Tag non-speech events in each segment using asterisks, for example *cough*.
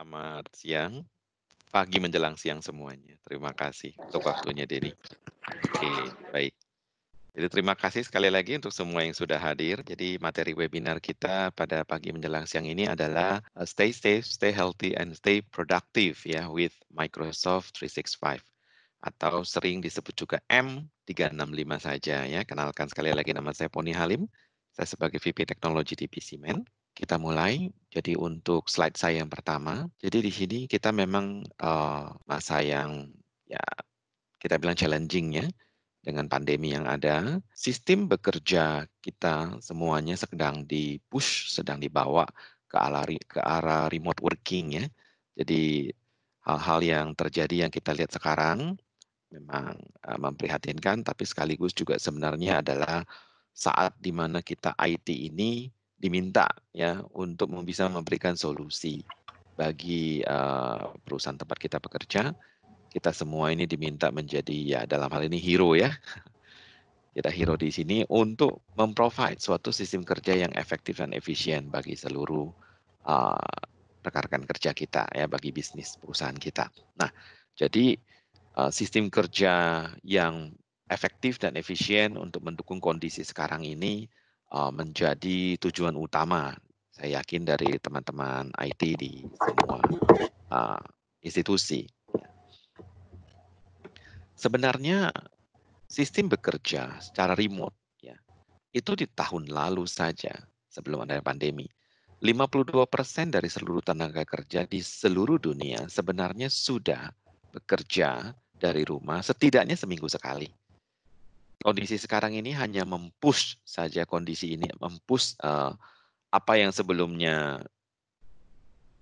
Selamat siang, pagi menjelang siang semuanya. Terima kasih untuk waktunya, Denny. Oke, baik. Jadi terima kasih sekali lagi untuk semua yang sudah hadir. Jadi materi webinar kita pada pagi menjelang siang ini adalah uh, stay safe, stay healthy, and stay productive ya with Microsoft 365 atau sering disebut juga M365 saja ya. Kenalkan sekali lagi nama saya Poni Halim. Saya sebagai VP Teknologi di PCMan kita mulai. Jadi untuk slide saya yang pertama, jadi di sini kita memang uh, masa yang ya kita bilang challenging ya dengan pandemi yang ada. Sistem bekerja kita semuanya sedang di push, sedang dibawa ke arah ke arah remote working ya. Jadi hal-hal yang terjadi yang kita lihat sekarang memang uh, memprihatinkan, tapi sekaligus juga sebenarnya adalah saat di mana kita IT ini diminta ya untuk bisa memberikan solusi bagi uh, perusahaan tempat kita bekerja. Kita semua ini diminta menjadi ya dalam hal ini hero ya. *laughs* Kita hero di sini untuk memprovide suatu sistem kerja yang efektif dan efisien bagi seluruh rekan eh, rekan-rekan kerja kita ya bagi bisnis perusahaan kita. Nah, jadi uh, sistem kerja yang efektif dan efisien untuk mendukung kondisi sekarang ini Eh, menjadi tujuan utama saya yakin dari teman-teman IT di semua uh, institusi. Ya. Sebenarnya sistem bekerja secara remote ya itu di tahun lalu saja sebelum ada pandemi 52% dari seluruh tenaga kerja di seluruh dunia sebenarnya sudah bekerja dari rumah setidaknya seminggu sekali kondisi sekarang ini hanya mempush saja kondisi ini, mempush uh, apa yang sebelumnya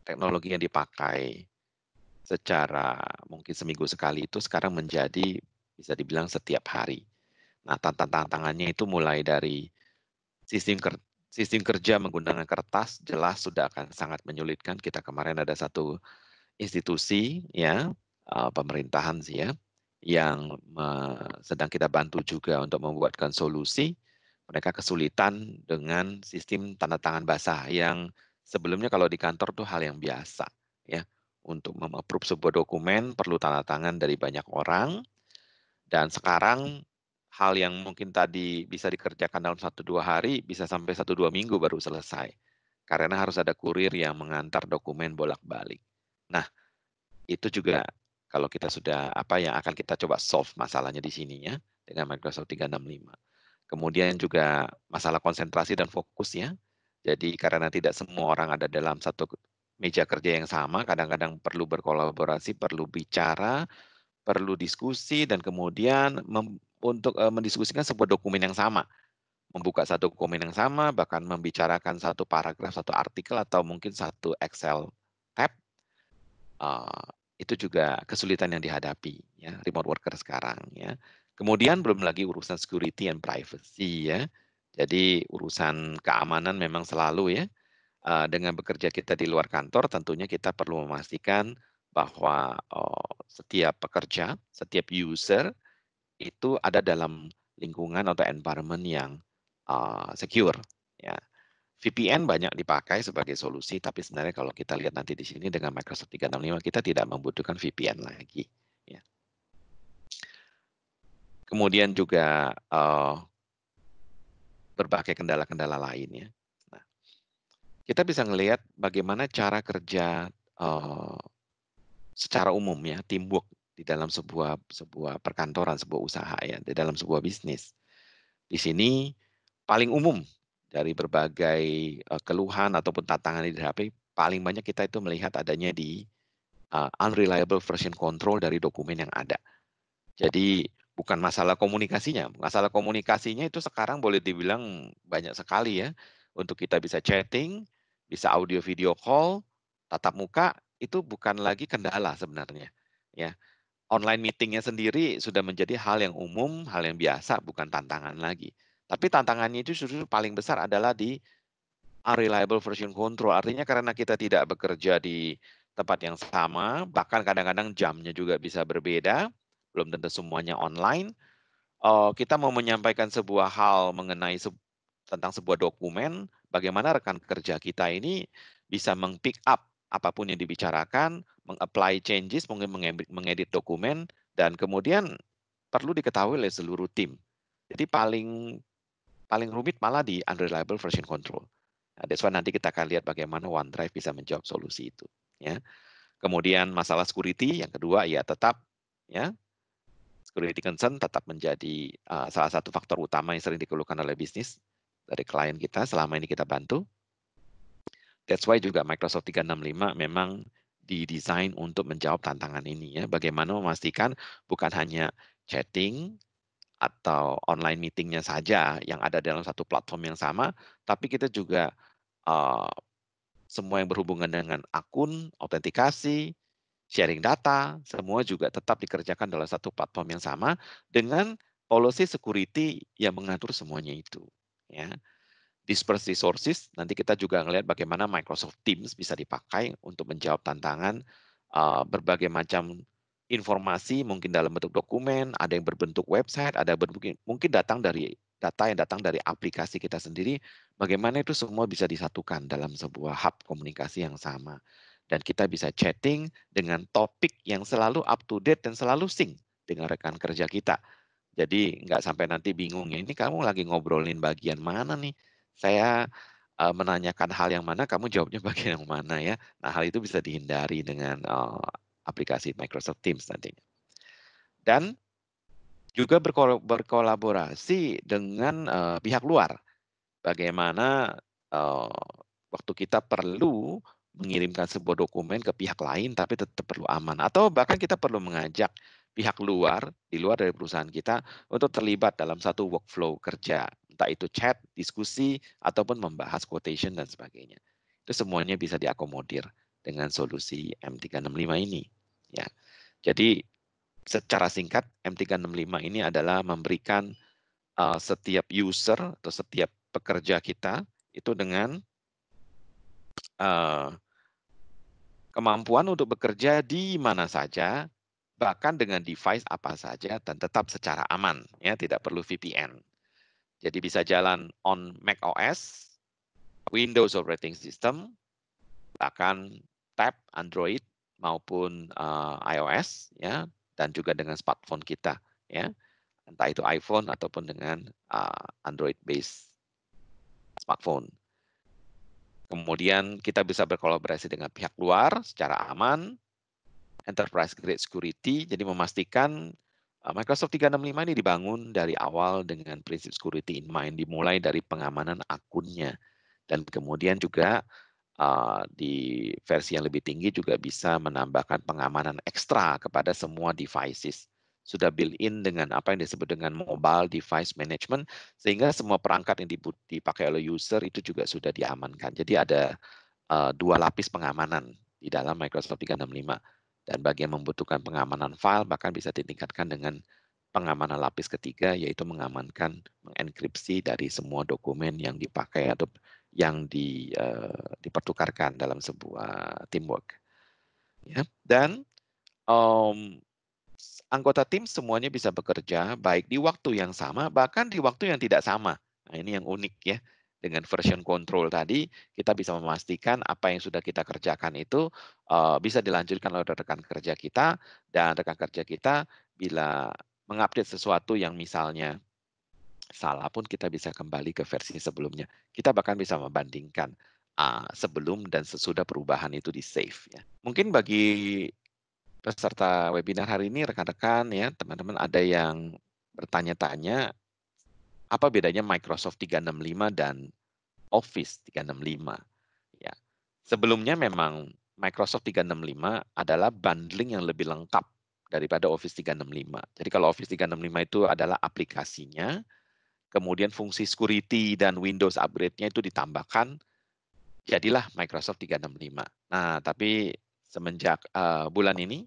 teknologi yang dipakai secara mungkin seminggu sekali itu sekarang menjadi bisa dibilang setiap hari. Nah, tantangan-tantangannya itu mulai dari sistem kerja sistem kerja menggunakan kertas jelas sudah akan sangat menyulitkan. Kita kemarin ada satu institusi ya eh, pemerintahan sih ya yang sedang kita bantu juga untuk membuatkan solusi, mereka kesulitan dengan sistem tanda tangan basah yang sebelumnya kalau di kantor tuh hal yang biasa ya. Untuk mengapprove sebuah dokumen perlu tanda tangan dari banyak orang dan sekarang hal yang mungkin tadi bisa dikerjakan dalam satu dua hari bisa sampai satu dua minggu baru selesai karena harus ada kurir yang mengantar dokumen bolak-balik. Nah, itu juga kalau kita sudah apa yang akan kita coba solve masalahnya di sini ya dengan Microsoft 365. Kemudian juga masalah konsentrasi dan fokusnya. Jadi karena tidak semua orang ada dalam satu meja kerja yang sama, kadang-kadang perlu berkolaborasi, perlu bicara, perlu diskusi dan kemudian mem, untuk uh, mendiskusikan sebuah dokumen yang sama. Membuka satu dokumen yang sama, bahkan membicarakan satu paragraf, satu artikel atau mungkin satu Excel tab. Uh, itu juga kesulitan yang dihadapi ya remote worker sekarang ya. Kemudian belum lagi urusan security and privacy ya. Jadi urusan keamanan memang selalu ya. Eh, dengan bekerja kita di luar kantor tentunya kita perlu memastikan bahwa oh, setiap pekerja, setiap user itu ada dalam lingkungan atau environment yang uh, secure ya. VPN banyak dipakai sebagai solusi, tapi sebenarnya kalau kita lihat nanti di sini dengan Microsoft 365 kita tidak membutuhkan VPN lagi. Ya. Kemudian juga uh, berbagai kendala-kendala lainnya. Nah, kita bisa melihat bagaimana cara kerja uh, secara umum ya, teamwork di dalam sebuah sebuah perkantoran, sebuah usaha ya, di dalam sebuah bisnis. Di sini paling umum dari berbagai uh, keluhan ataupun tantangan di HP, paling banyak kita itu melihat adanya di uh, unreliable version control dari dokumen yang ada. Jadi bukan masalah komunikasinya, masalah komunikasinya itu sekarang boleh dibilang banyak sekali ya. Untuk kita bisa chatting, bisa audio video call, tatap muka itu bukan lagi kendala sebenarnya. Ya, online meetingnya sendiri sudah menjadi hal yang umum, hal yang biasa, bukan tantangan lagi. Tapi tantangannya itu justru paling besar adalah di unreliable version control. Artinya karena kita tidak bekerja di tempat yang sama, bahkan kadang-kadang jamnya juga bisa berbeda, belum tentu semuanya online. Uh, kita mau menyampaikan sebuah hal mengenai tentang sebuah dokumen, bagaimana rekan kerja kita ini bisa mengpick pick up apapun yang dibicarakan, mengapply changes, mungkin mengedit dokumen, dan kemudian perlu diketahui oleh seluruh tim. Jadi paling Paling rumit malah di unreliable version control. Nah, that's why nanti kita akan lihat bagaimana OneDrive bisa menjawab solusi itu. Ya. Kemudian masalah security yang kedua ya tetap ya security concern tetap menjadi uh, salah satu faktor utama yang sering dikeluhkan oleh bisnis dari klien kita selama ini kita bantu. That's why juga Microsoft 365 memang didesain untuk menjawab tantangan ini ya. Bagaimana memastikan bukan hanya chatting, atau online meetingnya saja yang ada dalam satu platform yang sama, tapi kita juga uh, semua yang berhubungan dengan akun, autentikasi, sharing data, semua juga tetap dikerjakan dalam satu platform yang sama dengan policy security yang mengatur semuanya itu. Ya. Disperse resources, nanti kita juga melihat bagaimana Microsoft Teams bisa dipakai untuk menjawab tantangan uh, berbagai macam informasi mungkin dalam bentuk dokumen, ada yang berbentuk website, ada berbentuk mungkin datang dari data yang datang dari aplikasi kita sendiri, bagaimana itu semua bisa disatukan dalam sebuah hub komunikasi yang sama. Dan kita bisa chatting dengan topik yang selalu up to date dan selalu sync dengan rekan kerja kita. Jadi nggak sampai nanti bingung ya, ini kamu lagi ngobrolin bagian mana nih? Saya uh, menanyakan hal yang mana, kamu jawabnya *laughs* bagian yang mana ya. Nah hal itu bisa dihindari dengan uh, aplikasi Microsoft Teams nantinya. Dan juga berkolaborasi dengan uh, pihak luar. Bagaimana uh, waktu kita perlu mengirimkan sebuah dokumen ke pihak lain tapi tetap perlu aman atau bahkan kita perlu mengajak pihak luar di luar dari perusahaan kita untuk terlibat dalam satu workflow kerja entah itu chat, diskusi ataupun membahas quotation dan sebagainya. Itu semuanya bisa diakomodir dengan solusi M365 ini. Ya. Jadi secara singkat M365 ini adalah memberikan uh, setiap user atau setiap pekerja kita itu dengan uh, kemampuan untuk bekerja di mana saja, bahkan dengan device apa saja dan tetap secara aman, ya tidak perlu VPN. Jadi bisa jalan on Mac OS, Windows operating system, bahkan tab Android maupun uh, iOS ya dan juga dengan smartphone kita ya entah itu iPhone ataupun dengan uh, eh, Android based smartphone. Kemudian kita bisa berkolaborasi dengan pihak luar secara aman, enterprise grade security, jadi memastikan eh, Microsoft 365 ini dibangun dari awal dengan prinsip security in mind, dimulai dari pengamanan akunnya dan kemudian juga Eh, di versi yang lebih tinggi juga bisa menambahkan pengamanan ekstra kepada semua devices. Sudah built-in dengan apa yang disebut dengan mobile device management, sehingga semua perangkat yang dipakai oleh user itu juga sudah diamankan. Jadi ada uh, dua lapis pengamanan di dalam Microsoft 365. Dan bagi yang membutuhkan pengamanan file, bahkan bisa ditingkatkan dengan pengamanan lapis ketiga, yaitu mengamankan, mengenkripsi dari semua dokumen yang dipakai atau yang di, uh, dipertukarkan dalam sebuah teamwork. Ya. Dan um, anggota tim semuanya bisa bekerja baik di waktu yang sama, bahkan di waktu yang tidak sama. Nah, ini yang unik ya. Dengan version control tadi, kita bisa memastikan apa yang sudah kita kerjakan itu uh, bisa dilanjutkan oleh rekan kerja kita, dan rekan kerja kita bila mengupdate sesuatu yang misalnya salah pun kita bisa kembali ke versi sebelumnya. Kita bahkan bisa membandingkan uh, sebelum dan sesudah perubahan itu di save. Ya. Mungkin bagi peserta webinar hari ini rekan-rekan ya teman-teman ada yang bertanya-tanya apa bedanya Microsoft 365 dan Office 365. Ya. Sebelumnya memang Microsoft 365 adalah bundling yang lebih lengkap daripada Office 365. Jadi kalau Office 365 itu adalah aplikasinya, kemudian fungsi security dan Windows upgrade-nya itu ditambahkan, jadilah Microsoft 365. Nah, tapi semenjak uh, bulan ini,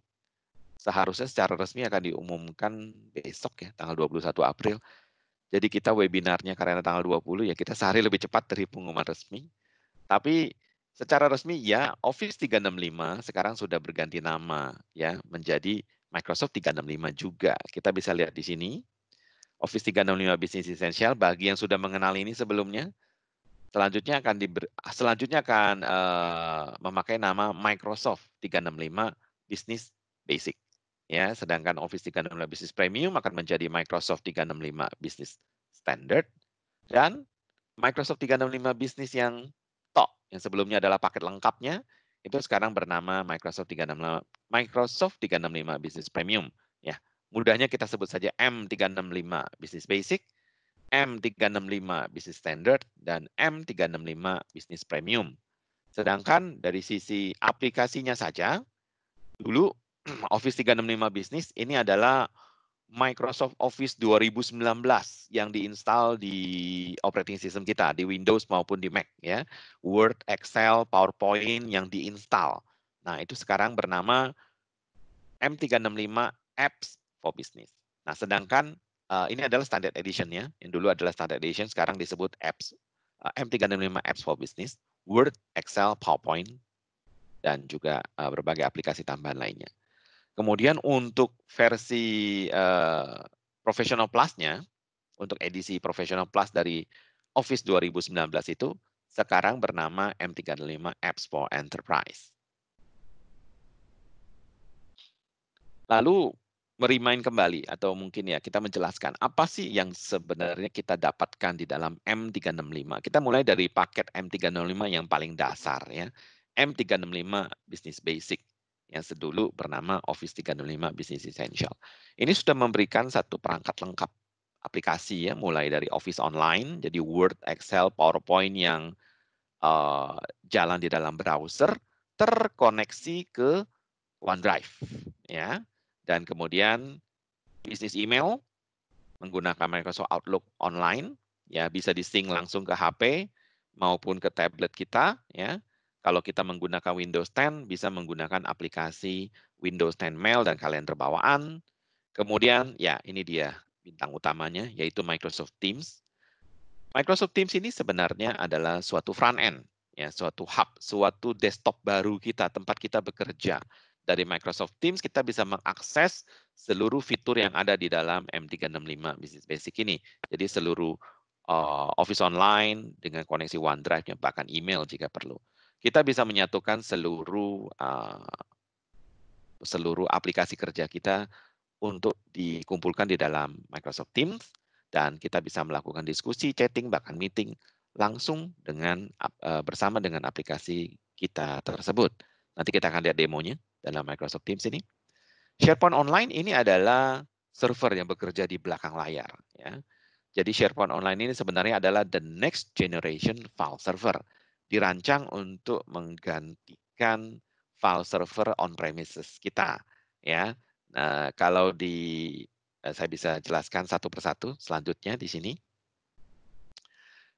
seharusnya secara resmi akan diumumkan besok ya, tanggal 21 April. Jadi kita webinarnya karena tanggal 20 ya kita sehari lebih cepat dari pengumuman resmi. Tapi secara resmi ya Office 365 sekarang sudah berganti nama ya menjadi Microsoft 365 juga. Kita bisa lihat di sini Office 365 Business Essential bagi yang sudah mengenal ini sebelumnya selanjutnya akan di selanjutnya akan uh, memakai nama Microsoft 365 Business Basic ya sedangkan Office 365 Business Premium akan menjadi Microsoft 365 Business Standard dan Microsoft 365 Business yang top yang sebelumnya adalah paket lengkapnya itu sekarang bernama Microsoft 365 Microsoft 365 Business Premium ya Mudahnya kita sebut saja M365 Business Basic, M365 Business Standard, dan M365 Business Premium. Sedangkan dari sisi aplikasinya saja, dulu *clears throat* Office 365 Business ini adalah Microsoft Office 2019 yang diinstal di operating system kita di Windows maupun di Mac ya. Word, Excel, PowerPoint yang diinstal. Nah, itu sekarang bernama M365 Apps for Business. Nah, sedangkan uh, ini adalah standard edition ya. Yang dulu adalah standard edition, sekarang disebut apps uh, eh, M365 Apps for Business, Word, Excel, PowerPoint, dan juga uh, berbagai aplikasi tambahan lainnya. Kemudian untuk versi uh, Professional Plus-nya, untuk edisi Professional Plus dari Office 2019 itu sekarang bernama M365 Apps for Enterprise. Lalu merimain kembali atau mungkin ya kita menjelaskan apa sih yang sebenarnya kita dapatkan di dalam M365. Kita mulai dari paket M365 yang paling dasar ya. M365 Business Basic yang sedulu bernama Office 365 Business Essential. Ini sudah memberikan satu perangkat lengkap aplikasi ya, mulai dari Office online, jadi Word, Excel, PowerPoint yang uh, jalan di dalam browser terkoneksi ke OneDrive ya dan kemudian bisnis email menggunakan Microsoft Outlook online ya bisa di sync langsung ke HP maupun ke tablet kita ya. Kalau kita menggunakan Windows 10 bisa menggunakan aplikasi Windows 10 Mail dan kalender bawaan. Kemudian ya ini dia bintang utamanya yaitu Microsoft Teams. Microsoft Teams ini sebenarnya adalah suatu front end ya, suatu hub, suatu desktop baru kita, tempat kita bekerja, dari Microsoft Teams kita bisa mengakses seluruh fitur yang ada di dalam M365 Business Basic ini. Jadi seluruh eh, Office Online dengan koneksi OneDrive bahkan email jika perlu. Kita bisa menyatukan seluruh eh, seluruh aplikasi kerja kita untuk dikumpulkan di dalam Microsoft Teams dan kita bisa melakukan diskusi, chatting bahkan meeting langsung dengan eh, bersama dengan aplikasi kita tersebut. Nanti kita akan lihat demonya dalam Microsoft Teams ini. SharePoint Online ini adalah server yang bekerja di belakang layar. Ya. Jadi SharePoint Online ini sebenarnya adalah the next generation file server. Dirancang untuk menggantikan file server on-premises kita. Ya, nah, Kalau di, eh, saya bisa jelaskan satu persatu selanjutnya di sini.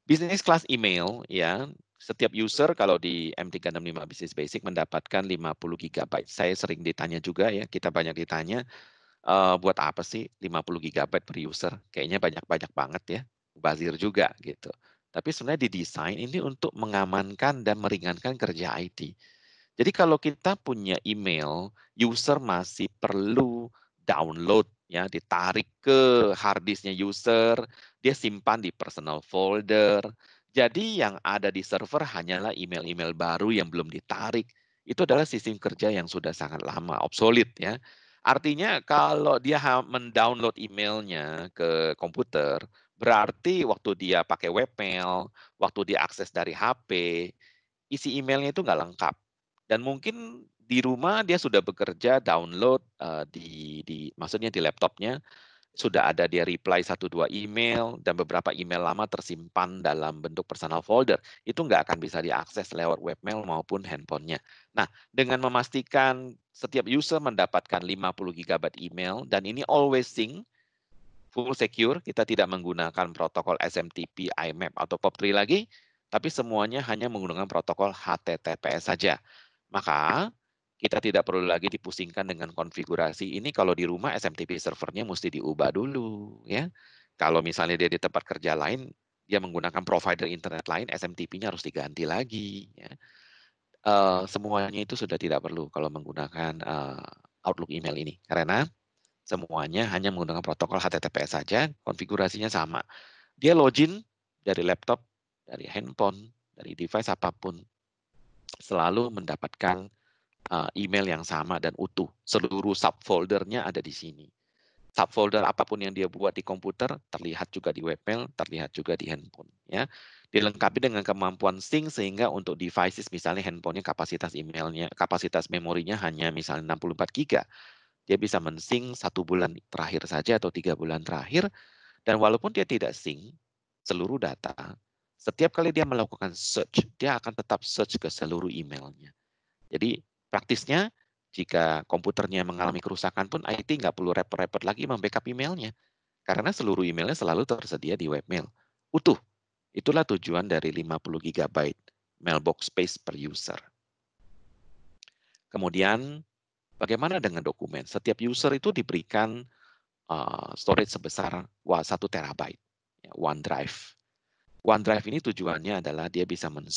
bisnis class email ya setiap user kalau di M365 Business Basic mendapatkan 50 GB. Saya sering ditanya juga ya, kita banyak ditanya uh, buat apa sih 50 GB per user? Kayaknya banyak-banyak banget ya. Bazir juga gitu. Tapi sebenarnya didesain ini untuk mengamankan dan meringankan kerja IT. Jadi kalau kita punya email, user masih perlu download ya, ditarik ke hard user, dia simpan di personal folder, jadi yang ada di server hanyalah email-email baru yang belum ditarik. Itu adalah sistem kerja yang sudah sangat lama, obsolit ya. Artinya kalau dia mendownload emailnya ke komputer, berarti waktu dia pakai webmail, waktu dia akses dari HP, isi emailnya itu nggak lengkap. Dan mungkin di rumah dia sudah bekerja download uh, di, di maksudnya di laptopnya sudah ada dia reply satu dua email dan beberapa email lama tersimpan dalam bentuk personal folder itu nggak akan bisa diakses lewat webmail maupun handphonenya. Nah dengan memastikan setiap user mendapatkan 50 GB email dan ini always sync full secure kita tidak menggunakan protokol SMTP, IMAP atau POP3 lagi tapi semuanya hanya menggunakan protokol HTTPS saja. Maka kita tidak perlu lagi dipusingkan dengan konfigurasi ini kalau di rumah SMTP servernya mesti diubah dulu ya kalau misalnya dia di tempat kerja lain dia menggunakan provider internet lain SMTP-nya harus diganti lagi ya. Uh, semuanya itu sudah tidak perlu kalau menggunakan uh, Outlook email ini karena semuanya hanya menggunakan protokol HTTPS saja konfigurasinya sama dia login dari laptop dari handphone dari device apapun selalu mendapatkan Eh, email yang sama dan utuh. Seluruh subfoldernya ada di sini. Subfolder apapun yang dia buat di komputer terlihat juga di webmail, terlihat juga di handphone. Ya, dilengkapi dengan kemampuan sync sehingga untuk devices misalnya handphonenya kapasitas emailnya, kapasitas memorinya hanya misalnya 64 GB, dia bisa mensync satu bulan terakhir saja atau tiga bulan terakhir. Dan walaupun dia tidak sync seluruh data, setiap kali dia melakukan search, dia akan tetap search ke seluruh emailnya. Jadi Praktisnya, jika komputernya mengalami kerusakan pun IT nggak perlu repot-repot lagi membackup emailnya. Karena seluruh emailnya selalu tersedia di webmail. Utuh. Itulah tujuan dari 50 GB mailbox space per user. Kemudian, bagaimana dengan dokumen? Setiap user itu diberikan eh, storage sebesar wah, 1 terabyte, ya, OneDrive. OneDrive ini tujuannya adalah dia bisa men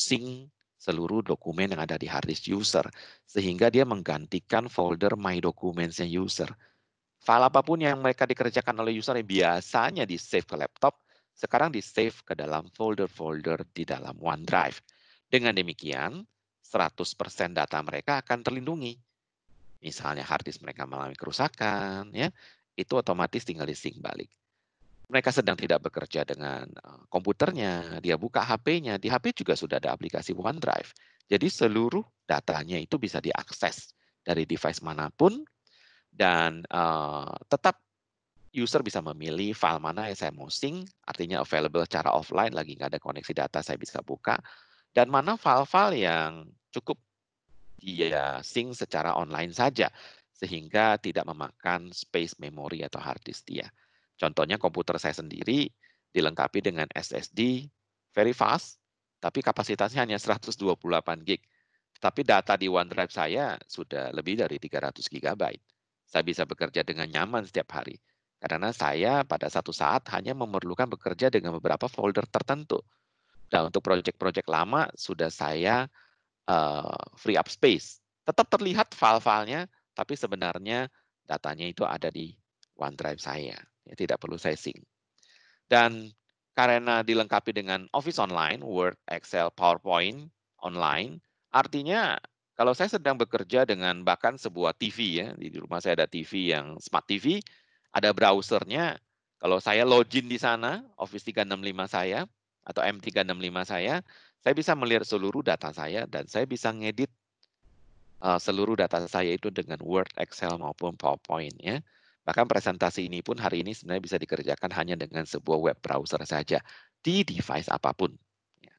seluruh dokumen yang ada di hard disk user. Sehingga dia menggantikan folder My documents yang user. File apapun yang mereka dikerjakan oleh user yang biasanya di-save ke laptop, sekarang di-save ke dalam folder-folder di dalam OneDrive. Dengan demikian, 100% data mereka akan terlindungi. Misalnya hard disk mereka mengalami kerusakan, ya, itu otomatis tinggal di-sync balik mereka sedang tidak bekerja dengan eh, komputernya, dia buka HP-nya, di HP juga sudah ada aplikasi OneDrive. Jadi seluruh datanya itu bisa diakses dari device manapun dan uh, tetap user bisa memilih file mana yang saya mau sync, artinya available secara offline, lagi nggak ada koneksi data saya bisa buka, dan mana file-file yang cukup dia sync secara online saja, sehingga tidak memakan space memory atau hard disk dia. Contohnya komputer saya sendiri dilengkapi dengan SSD very fast, tapi kapasitasnya hanya 128 gig. Tapi data di OneDrive saya sudah lebih dari 300 GB. Saya bisa bekerja dengan nyaman setiap hari. Karena saya pada satu saat hanya memerlukan bekerja dengan beberapa folder tertentu. Dan untuk proyek-proyek lama sudah saya uh, free up space. Tetap terlihat file-filenya, tapi sebenarnya datanya itu ada di OneDrive saya ya, tidak perlu sizing. Dan karena dilengkapi dengan Office Online, Word, Excel, PowerPoint online, artinya kalau saya sedang bekerja dengan bahkan sebuah TV ya, di rumah saya ada TV yang smart TV, ada browsernya. Kalau saya login di sana, Office 365 saya atau M365 saya, saya bisa melihat seluruh data saya dan saya bisa ngedit eh, seluruh data saya itu dengan Word, Excel maupun PowerPoint ya. Bahkan presentasi ini pun hari ini sebenarnya bisa dikerjakan hanya dengan sebuah web browser saja di device apapun. Ya.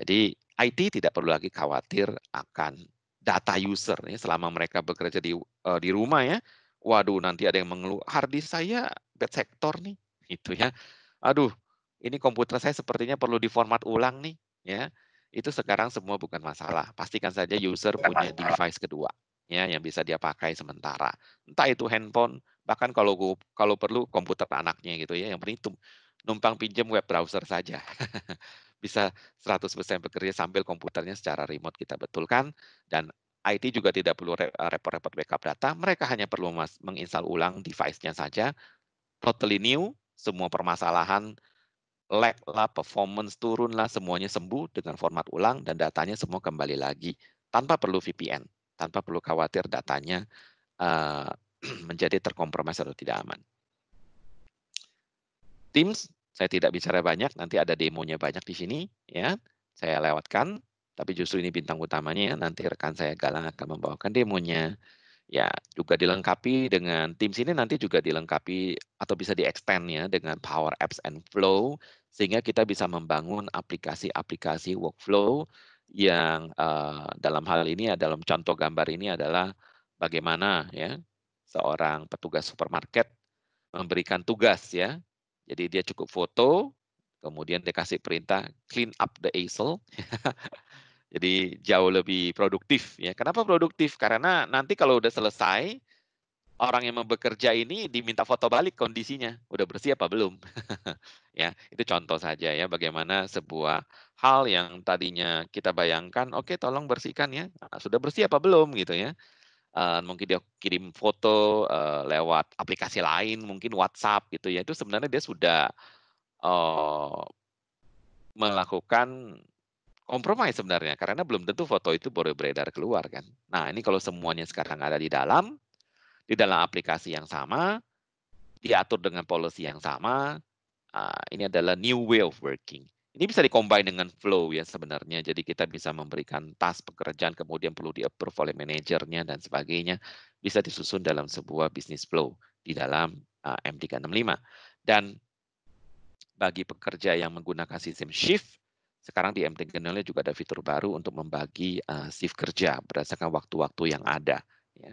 Jadi IT tidak perlu lagi khawatir akan data user ya selama mereka bekerja di uh, di rumah ya. Waduh nanti ada yang mengeluh hard saya bad sektor nih *laughs* gitu ya. Aduh ini komputer saya sepertinya perlu diformat ulang nih ya. Itu sekarang semua bukan masalah. Pastikan saja user punya device kedua ya yang bisa dia pakai sementara. Entah itu handphone bahkan kalau gua, kalau perlu komputer anaknya gitu ya yang penting itu numpang pinjam web browser saja *laughs* bisa 100% bekerja sambil komputernya secara remote kita betulkan dan IT juga tidak perlu repot-repot backup data, mereka hanya perlu menginstal ulang device-nya saja, totally new, semua permasalahan lag lah, performance turun lah, semuanya sembuh dengan format ulang dan datanya semua kembali lagi tanpa perlu VPN, tanpa perlu khawatir datanya uh, *clears throat* menjadi terkompromis atau tidak aman. Teams, saya tidak bicara banyak, nanti ada demonya banyak di sini, ya. Saya lewatkan, tapi justru ini bintang utamanya ya. Nanti rekan saya Galang akan membawakan demonya. Ya, juga dilengkapi dengan Teams ini nanti juga dilengkapi atau bisa diextend extend ya dengan Power Apps and Flow sehingga kita bisa membangun aplikasi-aplikasi workflow yang uh, dalam hal ini dalam contoh gambar ini adalah bagaimana ya seorang petugas supermarket memberikan tugas ya. Jadi dia cukup foto, kemudian dia kasih perintah clean up the easel. *laughs* Jadi jauh lebih produktif ya. Kenapa produktif? Karena nanti kalau udah selesai orang yang bekerja ini diminta foto balik kondisinya, udah bersih apa belum. *laughs* ya, itu contoh saja ya bagaimana sebuah hal yang tadinya kita bayangkan, oke okay, tolong bersihkan ya, sudah bersih apa belum gitu ya. Eh, mungkin dia kirim foto uh, lewat aplikasi lain, mungkin WhatsApp gitu ya. Itu sebenarnya dia sudah uh, melakukan kompromi sebenarnya karena belum tentu foto itu baru beredar keluar kan. Nah, ini kalau semuanya sekarang ada di dalam di dalam aplikasi yang sama diatur dengan policy yang sama, uh, ini adalah new way of working. Ini bisa dikombin dengan flow ya sebenarnya. Jadi kita bisa memberikan tas pekerjaan kemudian perlu di-approve oleh manajernya dan sebagainya. Bisa disusun dalam sebuah bisnis flow di dalam uh, md 365 Dan bagi pekerja yang menggunakan sistem shift, sekarang di md 365 juga ada fitur baru untuk membagi uh, shift kerja berdasarkan waktu-waktu yang ada. Ya.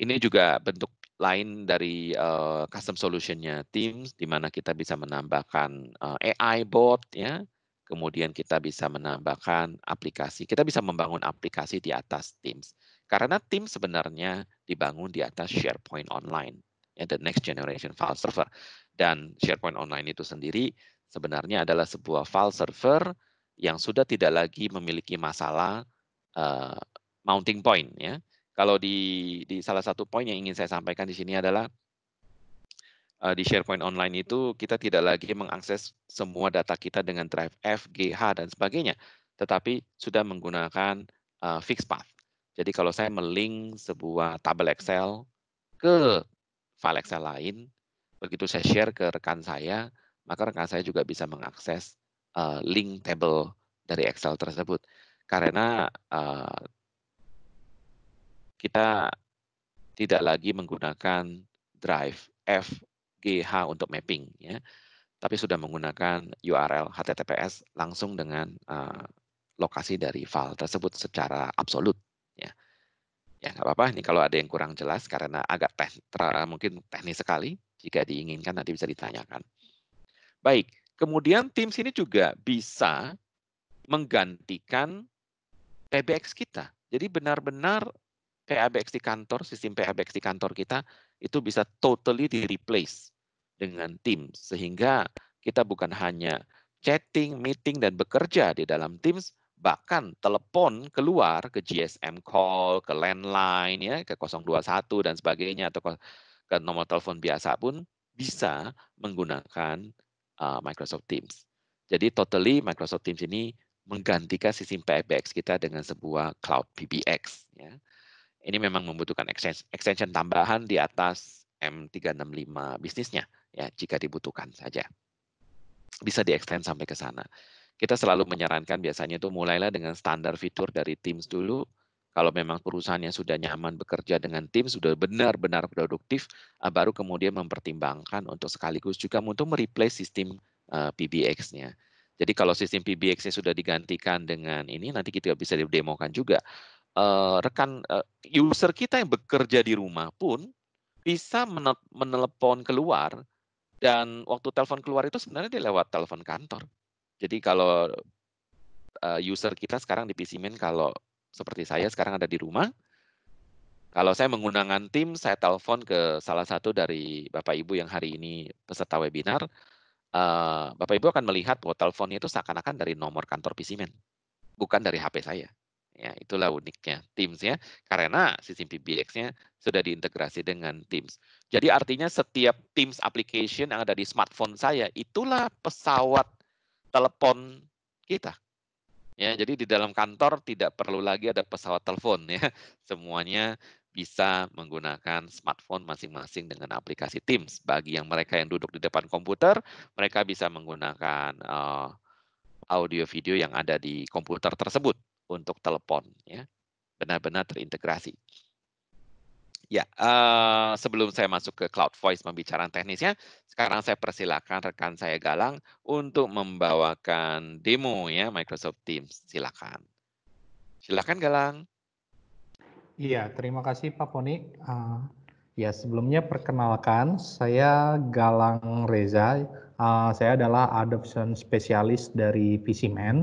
Ini juga bentuk lain dari uh, custom solutionnya Teams, di mana kita bisa menambahkan uh, AI bot, ya, kemudian kita bisa menambahkan aplikasi. Kita bisa membangun aplikasi di atas Teams, karena Teams sebenarnya dibangun di atas SharePoint Online, ya, the next generation file server. Dan SharePoint Online itu sendiri sebenarnya adalah sebuah file server yang sudah tidak lagi memiliki masalah uh, mounting point, ya kalau di di salah satu poin yang ingin saya sampaikan di sini adalah uh, di SharePoint online itu kita tidak lagi mengakses semua data kita dengan drive F, G, H dan sebagainya, tetapi sudah menggunakan uh, fixed path. Jadi kalau saya melink sebuah tabel Excel ke file Excel lain, begitu saya share ke rekan saya, maka rekan saya juga bisa mengakses uh, link table dari Excel tersebut. Karena uh, kita tidak lagi menggunakan drive FGH untuk mapping ya tapi sudah menggunakan URL HTTPS langsung dengan uh, lokasi dari file tersebut secara absolut ya ya nggak apa-apa ini kalau ada yang kurang jelas karena agak teh, mungkin teknis sekali jika diinginkan nanti bisa ditanyakan baik kemudian tim sini juga bisa menggantikan PBX kita jadi benar-benar PABX di kantor, sistem PABX di kantor kita itu bisa totally di replace dengan Teams sehingga kita bukan hanya chatting, meeting dan bekerja di dalam Teams, bahkan telepon keluar ke GSM call, ke landline ya, ke 021 dan sebagainya atau ke nomor telepon biasa pun bisa menggunakan uh, Microsoft Teams. Jadi totally Microsoft Teams ini menggantikan sistem PBX kita dengan sebuah cloud PBX ya ini memang membutuhkan extension tambahan di atas M365 bisnisnya ya jika dibutuhkan saja. Bisa diekstend sampai ke sana. Kita selalu menyarankan biasanya itu mulailah dengan standar fitur dari Teams dulu. Kalau memang perusahaannya sudah nyaman bekerja dengan Teams, sudah benar-benar produktif, ah, baru kemudian mempertimbangkan untuk sekaligus juga untuk mereplace sistem eh, PBX-nya. Jadi kalau sistem PBX-nya sudah digantikan dengan ini, nanti kita bisa didemokan juga uh, rekan uh, user kita yang bekerja di rumah pun bisa menelepon keluar dan waktu telepon keluar itu sebenarnya dia lewat telepon kantor. Jadi kalau uh, user kita sekarang di PC Min, kalau seperti saya sekarang ada di rumah, kalau saya menggunakan tim, saya telepon ke salah satu dari Bapak Ibu yang hari ini peserta webinar, uh, Bapak Ibu akan melihat bahwa teleponnya itu seakan-akan dari nomor kantor PC Min, bukan dari HP saya. Ya, itulah uniknya Teams ya, karena sistem PBX-nya sudah diintegrasi dengan Teams. Jadi artinya setiap Teams application yang ada di smartphone saya itulah pesawat telepon kita. Ya, jadi di dalam kantor tidak perlu lagi ada pesawat telepon ya. *laughs* Semuanya bisa menggunakan smartphone masing-masing dengan aplikasi Teams. Bagi yang mereka yang duduk di depan komputer, mereka bisa menggunakan uh, audio video yang ada di komputer tersebut untuk telepon ya benar-benar terintegrasi. Ya, uh, sebelum saya masuk ke Cloud Voice pembicaraan teknisnya, sekarang saya persilakan rekan saya Galang untuk membawakan demo ya Microsoft Teams. Silakan. Silakan Galang. Iya, terima kasih Pak Poni. Uh, eh, ya, sebelumnya perkenalkan, saya Galang Reza. Uh, saya adalah adoption spesialis dari PCMan. Man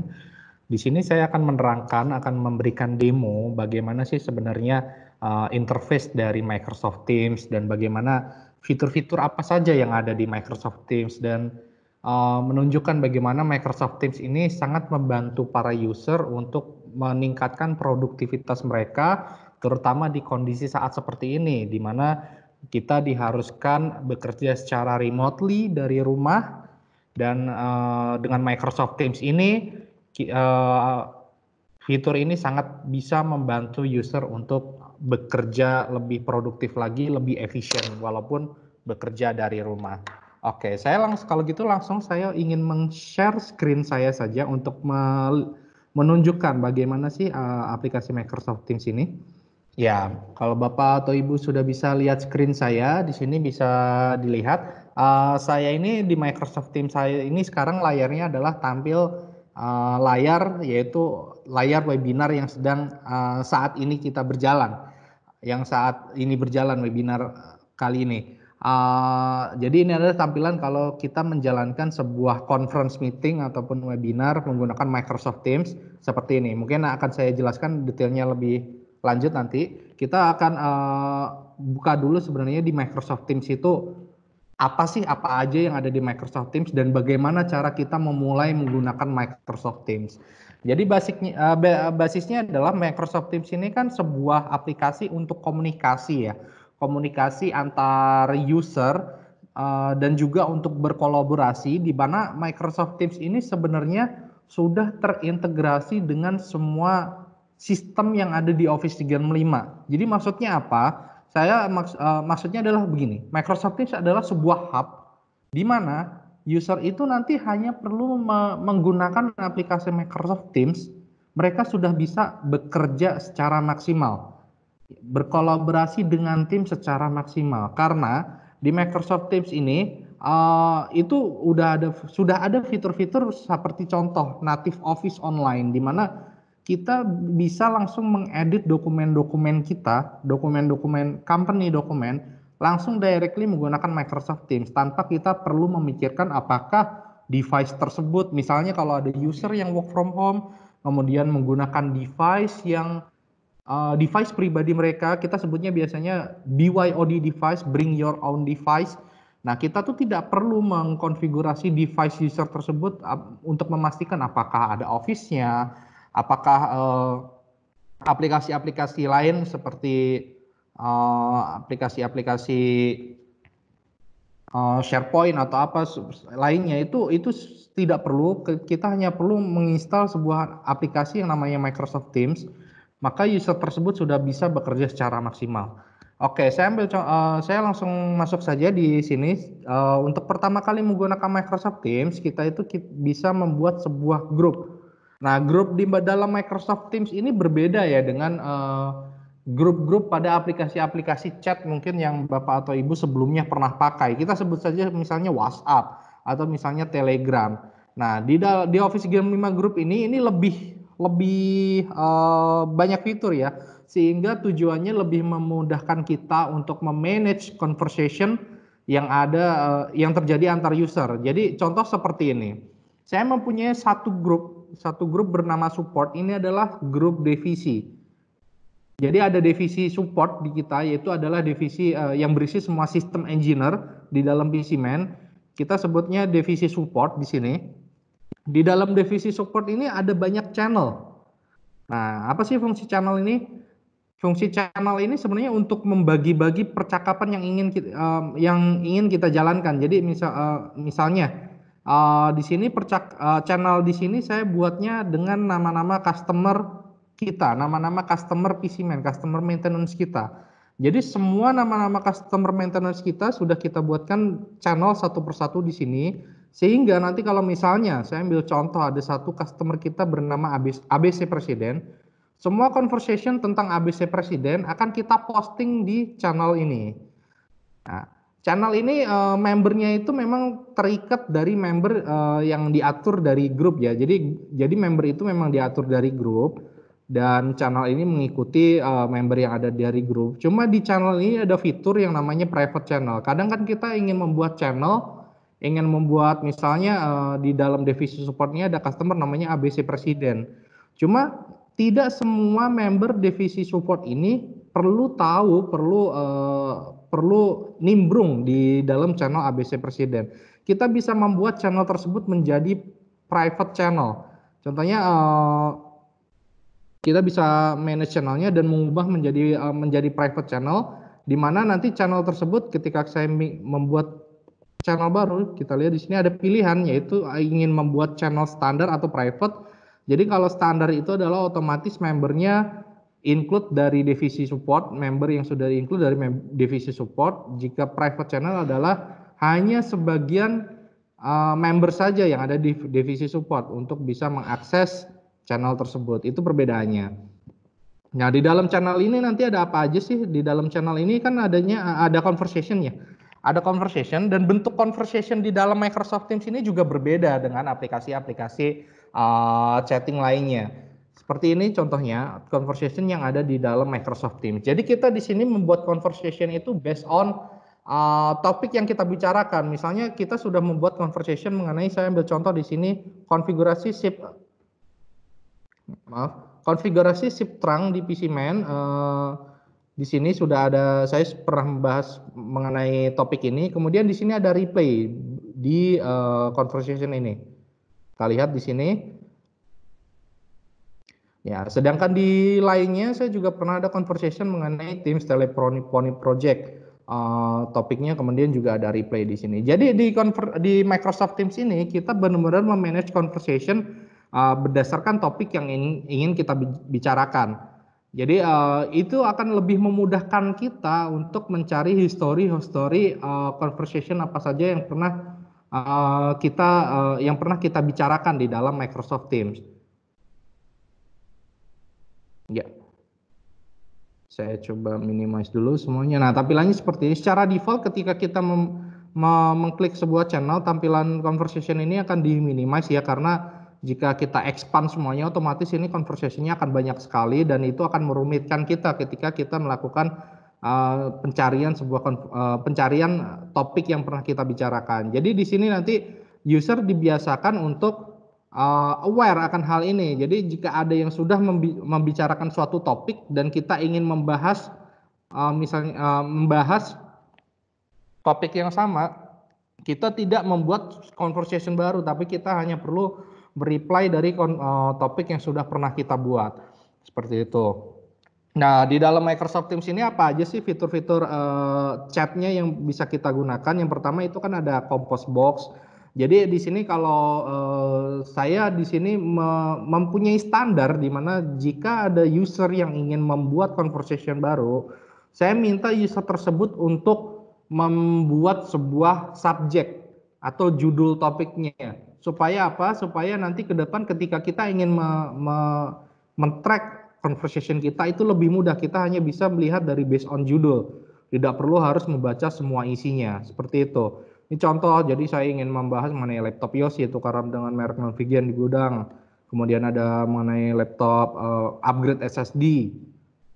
di sini saya akan menerangkan, akan memberikan demo bagaimana sih sebenarnya uh, interface dari Microsoft Teams dan bagaimana fitur-fitur apa saja yang ada di Microsoft Teams dan uh, menunjukkan bagaimana Microsoft Teams ini sangat membantu para user untuk meningkatkan produktivitas mereka terutama di kondisi saat seperti ini di mana kita diharuskan bekerja secara remotely dari rumah dan uh, dengan Microsoft Teams ini Eh, fitur ini sangat bisa membantu user untuk bekerja lebih produktif lagi, lebih efisien walaupun bekerja dari rumah. Oke, saya langsung kalau gitu langsung saya ingin meng-share screen saya saja untuk menunjukkan bagaimana sih eh, aplikasi Microsoft Teams ini. Ya, kalau Bapak atau Ibu sudah bisa lihat screen saya, di sini bisa dilihat. Uh, saya ini di Microsoft Teams saya ini sekarang layarnya adalah tampil uh, layar yaitu layar webinar yang sedang uh, saat ini kita berjalan yang saat ini berjalan webinar eh, kali ini. Uh, jadi ini adalah tampilan kalau kita menjalankan sebuah conference meeting ataupun webinar menggunakan Microsoft Teams seperti ini. Mungkin akan saya jelaskan detailnya lebih lanjut nanti. Kita akan uh, buka dulu sebenarnya di Microsoft Teams itu apa sih apa aja yang ada di Microsoft Teams dan bagaimana cara kita memulai menggunakan Microsoft Teams. Jadi basicnya eh, basisnya adalah Microsoft Teams ini kan sebuah aplikasi untuk komunikasi ya, komunikasi antar user eh, dan juga untuk berkolaborasi di mana Microsoft Teams ini sebenarnya sudah terintegrasi dengan semua sistem yang ada di Office 365. Jadi maksudnya apa? saya maks uh, maksudnya adalah begini, Microsoft Teams adalah sebuah hub di mana user itu nanti hanya perlu me menggunakan aplikasi Microsoft Teams, mereka sudah bisa bekerja secara maksimal, berkolaborasi dengan tim secara maksimal. Karena di Microsoft Teams ini uh, itu udah ada sudah ada fitur-fitur seperti contoh native Office online, di mana kita bisa langsung mengedit dokumen-dokumen kita, dokumen-dokumen company dokumen, langsung directly menggunakan Microsoft Teams tanpa kita perlu memikirkan apakah device tersebut, misalnya kalau ada user yang work from home, kemudian menggunakan device yang uh, device pribadi mereka, kita sebutnya biasanya BYOD device, bring your own device. Nah, kita tuh tidak perlu mengkonfigurasi device user tersebut untuk memastikan apakah ada office-nya, Apakah eh, aplikasi-aplikasi uh, lain seperti eh, aplikasi-aplikasi uh, uh, SharePoint atau apa lainnya itu itu tidak perlu kita hanya perlu menginstal sebuah aplikasi yang namanya Microsoft Teams maka user tersebut sudah bisa bekerja secara maksimal. Oke, saya ambil uh, saya langsung masuk saja di sini. Uh, untuk pertama kali menggunakan Microsoft Teams, kita itu kita bisa membuat sebuah grup. Nah, grup di dalam Microsoft Teams ini berbeda ya dengan eh, grup-grup uh, pada aplikasi-aplikasi chat mungkin yang Bapak atau Ibu sebelumnya pernah pakai. Kita sebut saja misalnya WhatsApp atau misalnya Telegram. Nah, di di Office Game 5 grup ini ini lebih lebih uh, banyak fitur ya sehingga tujuannya lebih memudahkan kita untuk memanage conversation yang ada uh, yang terjadi antar user. Jadi contoh seperti ini. Saya mempunyai satu grup satu grup bernama support ini adalah grup divisi. Jadi ada divisi support di kita yaitu adalah divisi uh, eh, yang berisi semua sistem engineer di dalam PC Man. Kita sebutnya divisi support di sini. Di dalam divisi support ini ada banyak channel. Nah, apa sih fungsi channel ini? Fungsi channel ini sebenarnya untuk membagi-bagi percakapan yang ingin kita, uh, eh, yang ingin kita jalankan. Jadi misal uh, misalnya Uh, di sini percak uh, channel di sini saya buatnya dengan nama-nama customer kita, nama-nama customer PC man customer maintenance kita. Jadi semua nama-nama customer maintenance kita sudah kita buatkan channel satu persatu di sini sehingga nanti kalau misalnya saya ambil contoh ada satu customer kita bernama ABC, ABC Presiden, semua conversation tentang ABC Presiden akan kita posting di channel ini. Nah, Channel ini uh, membernya itu memang terikat dari member uh, yang diatur dari grup ya. Jadi jadi member itu memang diatur dari grup dan channel ini mengikuti uh, member yang ada dari grup. Cuma di channel ini ada fitur yang namanya private channel. Kadang kan kita ingin membuat channel, ingin membuat misalnya uh, di dalam divisi supportnya ada customer namanya ABC Presiden. Cuma tidak semua member divisi support ini perlu tahu, perlu uh, perlu nimbrung di dalam channel ABC Presiden. Kita bisa membuat channel tersebut menjadi private channel. Contohnya uh, kita bisa manage channelnya dan mengubah menjadi uh, menjadi private channel di mana nanti channel tersebut ketika saya membuat channel baru kita lihat di sini ada pilihan yaitu ingin membuat channel standar atau private. Jadi kalau standar itu adalah otomatis membernya include dari divisi support, member yang sudah include dari divisi support, jika private channel adalah hanya sebagian uh, member saja yang ada di divisi support untuk bisa mengakses channel tersebut. Itu perbedaannya. Nah, di dalam channel ini nanti ada apa aja sih? Di dalam channel ini kan adanya eh, ada conversation ya. Ada conversation dan bentuk conversation di dalam Microsoft Teams ini juga berbeda dengan aplikasi-aplikasi uh, chatting lainnya seperti ini contohnya conversation yang ada di dalam Microsoft Teams. Jadi kita di sini membuat conversation itu based on uh, topik yang kita bicarakan. Misalnya kita sudah membuat conversation mengenai saya ambil contoh di sini konfigurasi SIP maaf, konfigurasi SIP trunk di PC Man uh, di sini sudah ada saya pernah membahas mengenai topik ini. Kemudian di sini ada replay di uh, conversation ini. Kita lihat di sini Ya, sedangkan di lainnya saya juga pernah ada conversation mengenai Teams teleponi Project. Uh, topiknya kemudian juga ada replay di sini. Jadi di konver- di Microsoft Teams ini kita benar-benar memanage conversation uh, berdasarkan topik yang ingin, ingin kita bicarakan. Jadi uh, itu akan lebih memudahkan kita untuk mencari history, histori uh, conversation apa saja yang pernah uh, kita uh, yang pernah kita bicarakan di dalam Microsoft Teams. Ya. Saya coba minimize dulu semuanya. Nah, tampilannya seperti ini. Secara default ketika kita mengklik sebuah channel, tampilan conversation ini akan diminimize ya karena jika kita expand semuanya otomatis ini conversationnya akan banyak sekali dan itu akan merumitkan kita ketika kita melakukan uh, pencarian sebuah uh, pencarian topik yang pernah kita bicarakan. Jadi di sini nanti user dibiasakan untuk uh, aware akan hal ini. Jadi jika ada yang sudah membicarakan suatu topik dan kita ingin membahas uh, misalnya uh, membahas topik yang sama, kita tidak membuat conversation baru tapi kita hanya perlu reply dari uh, topik yang sudah pernah kita buat. Seperti itu. Nah, di dalam Microsoft Teams ini apa aja sih fitur-fitur uh, chatnya yang bisa kita gunakan? Yang pertama itu kan ada Compose Box, jadi di sini kalau uh, saya di sini me mempunyai standar di mana jika ada user yang ingin membuat conversation baru, saya minta user tersebut untuk membuat sebuah subjek atau judul topiknya. Supaya apa? Supaya nanti ke depan ketika kita ingin me me men-track conversation kita itu lebih mudah. Kita hanya bisa melihat dari based on judul. Tidak perlu harus membaca semua isinya, seperti itu. Ini contoh, jadi saya ingin membahas mengenai laptop Yosi itu karam dengan merek Navigian di gudang. Kemudian ada mengenai laptop uh, upgrade SSD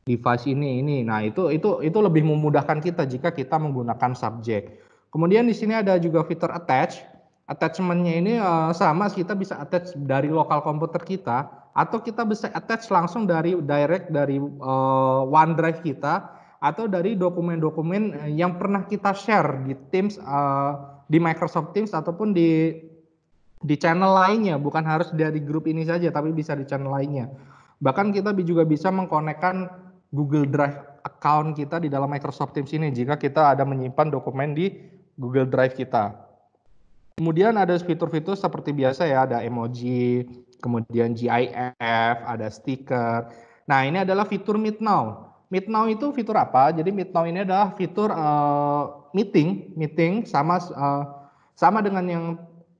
device ini ini. Nah, itu itu itu lebih memudahkan kita jika kita menggunakan subjek. Kemudian di sini ada juga fitur attach. Attachmentnya ini uh, sama kita bisa attach dari lokal komputer kita atau kita bisa attach langsung dari direct dari uh, OneDrive kita atau dari dokumen-dokumen eh, yang pernah kita share di Teams, uh, di Microsoft Teams ataupun di di channel lainnya, bukan harus dari grup ini saja, tapi bisa di channel lainnya. Bahkan kita juga bisa mengkonekkan Google Drive account kita di dalam Microsoft Teams ini jika kita ada menyimpan dokumen di Google Drive kita. Kemudian ada fitur-fitur seperti biasa ya, ada emoji, kemudian GIF, ada stiker. Nah ini adalah fitur Meet Now. Meet Now itu fitur apa? Jadi Meet Now ini adalah fitur uh, meeting, meeting sama uh, sama dengan yang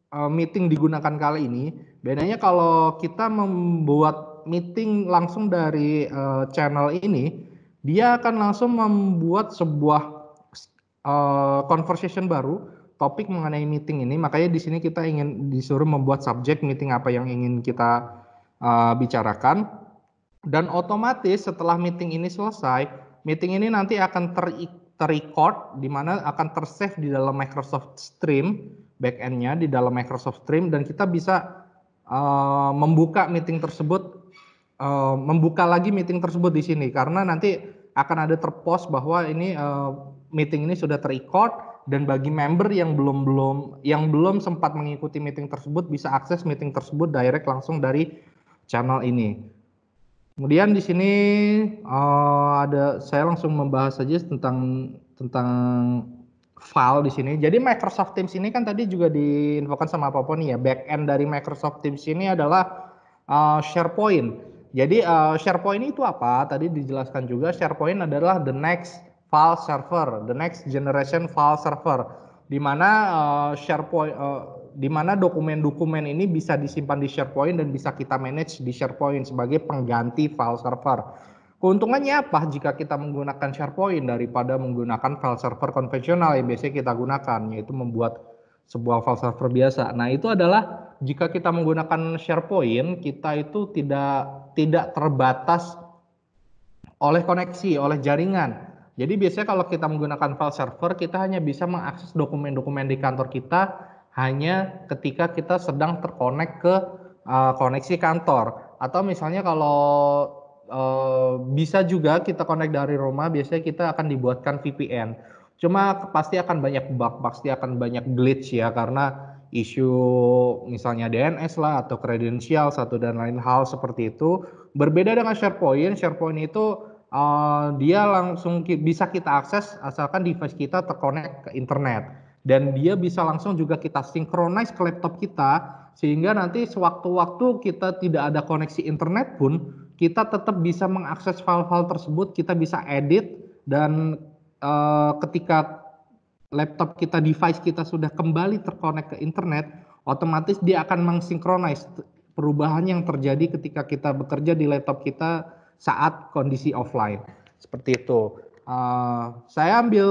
uh, meeting digunakan kali ini. Bedanya kalau kita membuat meeting langsung dari uh, channel ini, dia akan langsung membuat sebuah uh, conversation baru topik mengenai meeting ini. Makanya di sini kita ingin disuruh membuat subjek meeting apa yang ingin kita uh, bicarakan dan otomatis setelah meeting ini selesai, meeting ini nanti akan ter terrecord di mana akan tersave di dalam Microsoft Stream backendnya di dalam Microsoft Stream dan kita bisa uh, membuka meeting tersebut, uh, membuka lagi meeting tersebut di sini karena nanti akan ada terpost bahwa ini uh, meeting ini sudah terrecord dan bagi member yang belum belum yang belum sempat mengikuti meeting tersebut bisa akses meeting tersebut direct langsung dari channel ini. Kemudian di sini uh, ada saya langsung membahas saja tentang tentang file di sini. Jadi Microsoft Teams ini kan tadi juga diinfokan sama apapun ya, back end dari Microsoft Teams ini adalah uh, SharePoint. Jadi uh, SharePoint itu apa? Tadi dijelaskan juga SharePoint adalah the next file server, the next generation file server. Di mana uh, SharePoint di mana dokumen-dokumen ini bisa disimpan di SharePoint dan bisa kita manage di SharePoint sebagai pengganti file server. Keuntungannya apa jika kita menggunakan SharePoint daripada menggunakan file server konvensional yang biasanya kita gunakan, yaitu membuat sebuah file server biasa. Nah, itu adalah jika kita menggunakan SharePoint, kita itu tidak tidak terbatas oleh koneksi, oleh jaringan. jadi biasanya kalau kita menggunakan file server, kita hanya bisa mengakses dokumen-dokumen di kantor kita hanya ketika kita sedang terkonek ke uh, koneksi kantor atau misalnya kalau uh, bisa juga kita konek dari rumah biasanya kita akan dibuatkan VPN cuma pasti akan banyak bug pasti akan banyak glitch ya karena isu misalnya DNS lah atau kredensial satu dan lain hal seperti itu berbeda dengan SharePoint SharePoint itu uh, dia langsung bisa kita akses asalkan device kita terkonek ke internet dan dia bisa langsung juga kita synchronize ke laptop kita sehingga nanti sewaktu-waktu kita tidak ada koneksi internet pun kita tetap bisa mengakses file-file tersebut kita bisa edit dan e, ketika laptop kita device kita sudah kembali terkonek ke internet otomatis dia akan mengsinkronize perubahan yang terjadi ketika kita bekerja di laptop kita saat kondisi offline seperti itu uh, saya ambil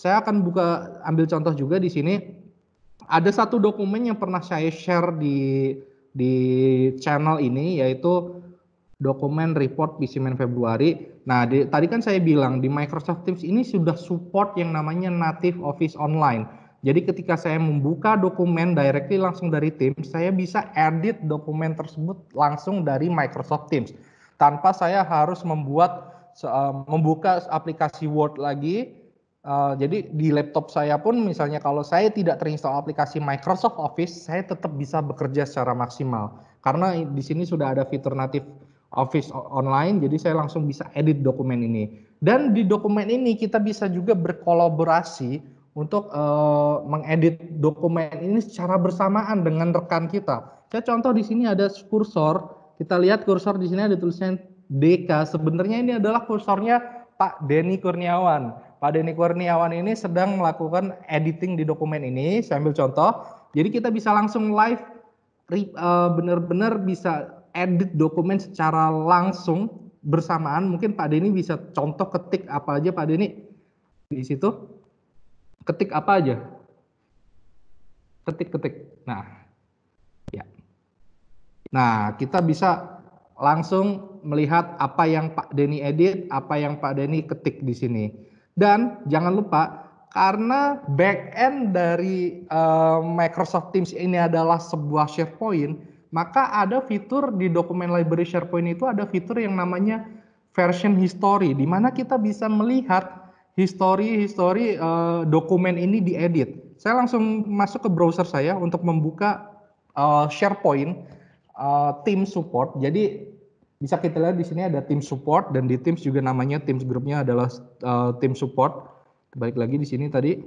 saya akan buka ambil contoh juga di sini. Ada satu dokumen yang pernah saya share di di channel ini yaitu dokumen report PCMan Februari. Nah, di, tadi kan saya bilang di Microsoft Teams ini sudah support yang namanya native Office online. Jadi ketika saya membuka dokumen directly langsung dari Teams, saya bisa edit dokumen tersebut langsung dari Microsoft Teams tanpa saya harus membuat uh, membuka aplikasi Word lagi, Eh, jadi di laptop saya pun misalnya kalau saya tidak terinstall aplikasi Microsoft Office, saya tetap bisa bekerja secara maksimal. Karena di sini sudah ada fitur native Office online, jadi saya langsung bisa edit dokumen ini. Dan di dokumen ini kita bisa juga berkolaborasi untuk uh, mengedit dokumen ini secara bersamaan dengan rekan kita. Saya contoh di sini ada kursor, kita lihat kursor di sini ada tulisan DK. Sebenarnya ini adalah kursornya Pak Denny Kurniawan. Pak Denny Kurniawan ini sedang melakukan editing di dokumen ini. Saya ambil contoh. Jadi kita bisa langsung live e, benar-benar bisa edit dokumen secara langsung bersamaan. Mungkin Pak Denny bisa contoh ketik apa aja Pak Denny di situ. Ketik apa aja? Ketik-ketik. Nah, ya. Nah, kita bisa langsung melihat apa yang Pak Denny edit, apa yang Pak Denny ketik di sini. Dan jangan lupa karena backend dari uh, Microsoft Teams ini adalah sebuah SharePoint, maka ada fitur di dokumen library SharePoint itu ada fitur yang namanya version history, di mana kita bisa melihat history-history uh, eh, dokumen ini diedit. Saya langsung masuk ke browser saya untuk membuka uh, SharePoint uh, Team Support. Jadi bisa kita lihat di sini ada tim support dan di Teams juga namanya Teams grupnya adalah uh, eh, tim support. Balik lagi di sini tadi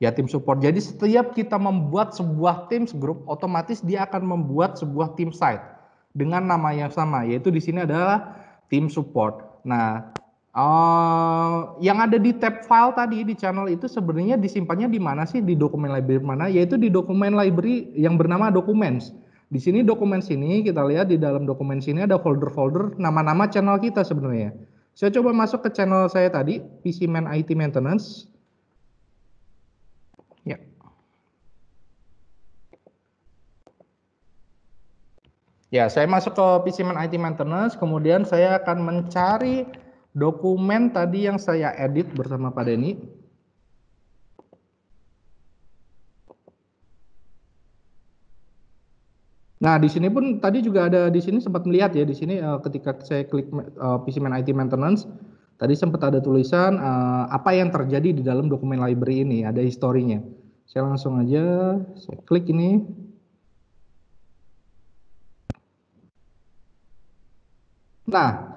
ya tim support. Jadi setiap kita membuat sebuah Teams group, otomatis dia akan membuat sebuah tim site dengan nama yang sama, yaitu di sini adalah tim support. Nah, Uh, yang ada di tab file tadi di channel itu sebenarnya disimpannya di mana sih di dokumen library mana? Yaitu di dokumen library yang bernama documents. Di sini dokumen sini kita lihat di dalam dokumen sini ada folder-folder nama-nama channel kita sebenarnya. Saya coba masuk ke channel saya tadi, PC Man IT Maintenance. Ya. Ya, saya masuk ke PC Man IT Maintenance, kemudian saya akan mencari dokumen tadi yang saya edit bersama Pak Denny. Nah, di sini pun tadi juga ada di sini sempat melihat ya di sini uh, ketika saya klik uh, Man IT maintenance tadi sempat ada tulisan uh, apa yang terjadi di dalam dokumen library ini, ada historinya. Saya langsung aja saya klik ini. Nah,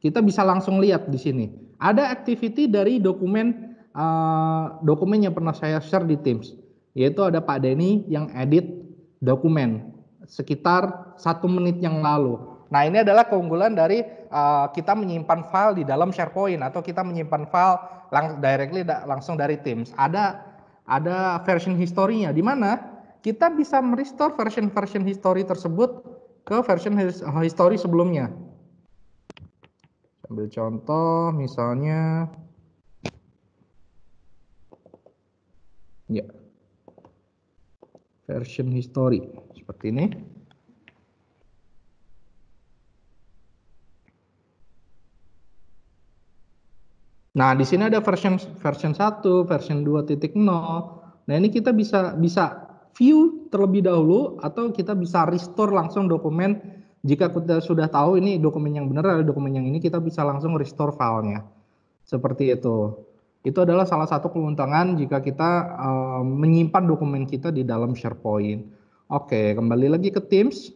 kita bisa langsung lihat di sini. Ada activity dari dokumen uh, dokumen yang pernah saya share di Teams, yaitu ada Pak Denny yang edit dokumen sekitar satu menit yang lalu. Nah ini adalah keunggulan dari uh, kita menyimpan file di dalam SharePoint atau kita menyimpan file lang directly da langsung dari Teams. Ada ada version historinya di mana kita bisa merestore version-version history tersebut ke version history sebelumnya. Ambil contoh misalnya ya version history seperti ini. Nah, di sini ada version version 1, version 2.0. Nah, ini kita bisa bisa view terlebih dahulu atau kita bisa restore langsung dokumen jika kita sudah tahu ini dokumen yang benar atau dokumen yang ini kita bisa langsung restore filenya. Seperti itu. Itu adalah salah satu keuntungan jika kita uh, menyimpan dokumen kita di dalam SharePoint. Oke, kembali lagi ke Teams.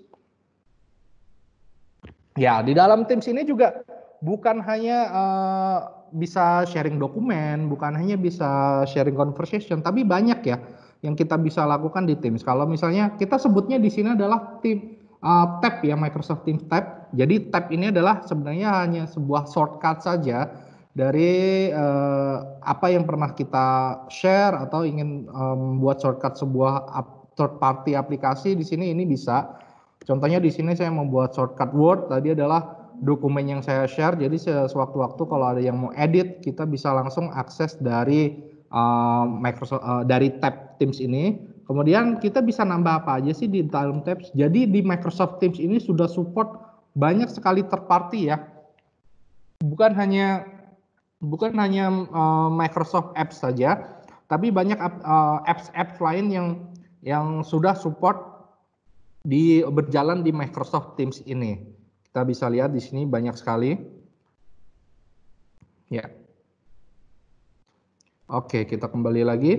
Ya, di dalam Teams ini juga bukan hanya uh, bisa sharing dokumen, bukan hanya bisa sharing conversation, tapi banyak ya yang kita bisa lakukan di Teams. Kalau misalnya kita sebutnya di sini adalah tim uh, eh, tab ya Microsoft Teams tab. Jadi tab ini adalah sebenarnya hanya sebuah shortcut saja dari uh, apa yang pernah kita share atau ingin membuat um, shortcut sebuah third party aplikasi di sini ini bisa. Contohnya di sini saya membuat shortcut Word tadi adalah dokumen yang saya share. Jadi sewaktu-waktu kalau ada yang mau edit kita bisa langsung akses dari uh, Microsoft uh, dari tab Teams ini. Kemudian kita bisa nambah apa aja sih di dalam tabs. Jadi di Microsoft Teams ini sudah support banyak sekali third party ya. Bukan hanya bukan hanya uh, Microsoft Apps saja, tapi banyak apps-apps uh, lain yang yang sudah support di berjalan di Microsoft Teams ini. Kita bisa lihat di sini banyak sekali. Ya. Oke, kita kembali lagi.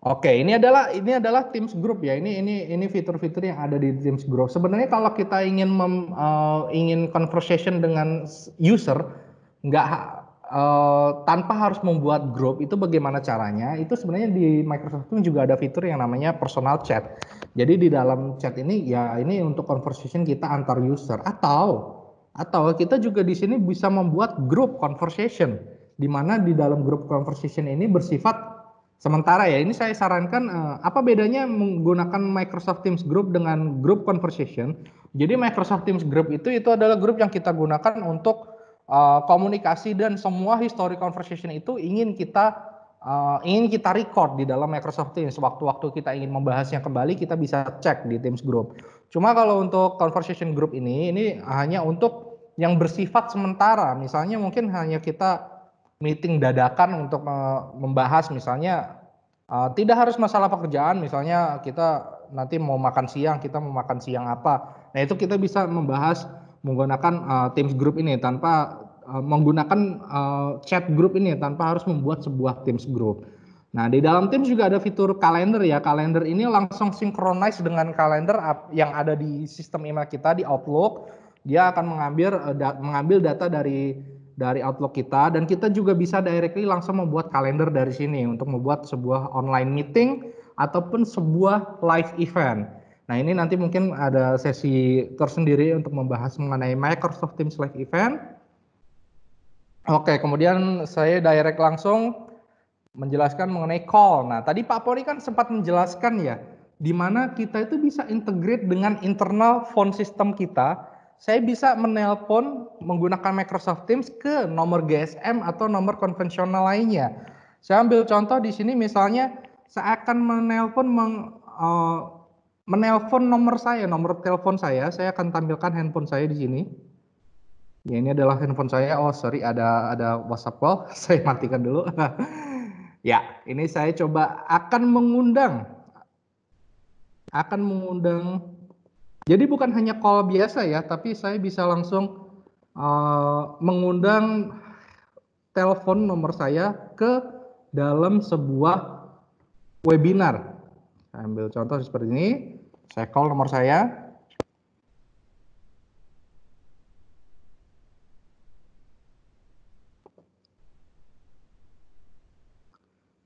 Oke, ini adalah ini adalah Teams Group ya. Ini ini ini fitur-fitur yang ada di Teams Group. Sebenarnya kalau kita ingin mem, uh, ingin conversation dengan user, nggak Eh, tanpa harus membuat grup itu bagaimana caranya? Itu sebenarnya di Microsoft Teams juga ada fitur yang namanya personal chat. Jadi di dalam chat ini ya ini untuk conversation kita antar user atau atau kita juga di sini bisa membuat grup conversation di mana di dalam grup conversation ini bersifat sementara ya. Ini saya sarankan eh, apa bedanya menggunakan Microsoft Teams group dengan grup conversation? Jadi Microsoft Teams group itu itu adalah grup yang kita gunakan untuk Eh, komunikasi dan semua history conversation itu ingin kita uh, ingin kita record di dalam Microsoft Teams. Waktu-waktu kita ingin membahasnya kembali, kita bisa cek di Teams Group. Cuma kalau untuk conversation group ini, ini hanya untuk yang bersifat sementara. Misalnya mungkin hanya kita meeting dadakan untuk uh, membahas misalnya uh, tidak harus masalah pekerjaan, misalnya kita nanti mau makan siang, kita mau makan siang apa. Nah, itu kita bisa membahas menggunakan uh, Teams group ini tanpa uh, menggunakan uh, chat group ini tanpa harus membuat sebuah Teams group. Nah, di dalam Teams juga ada fitur kalender ya. Kalender ini langsung synchronize dengan kalender yang ada di sistem email kita di Outlook. Dia akan mengambil da mengambil data dari dari Outlook kita dan kita juga bisa directly langsung membuat kalender dari sini untuk membuat sebuah online meeting ataupun sebuah live event. Nah ini nanti mungkin ada sesi tersendiri untuk membahas mengenai Microsoft Teams Live Event. Oke, kemudian saya direct langsung menjelaskan mengenai call. Nah tadi Pak Pori kan sempat menjelaskan ya, di mana kita itu bisa integrate dengan internal phone system kita. Saya bisa menelpon menggunakan Microsoft Teams ke nomor GSM atau nomor konvensional lainnya. Saya ambil contoh di sini misalnya saya akan menelpon meng, uh, menelpon nomor saya, nomor telepon saya. Saya akan tampilkan handphone saya di sini. Ya ini adalah handphone saya. Oh sorry ada ada WhatsApp call. *laughs* Saya matikan dulu. *laughs* ya ini saya coba akan mengundang, akan mengundang. Jadi bukan hanya call biasa ya, tapi saya bisa langsung uh, mengundang telepon nomor saya ke dalam sebuah webinar saya ambil contoh seperti ini. Saya call nomor saya.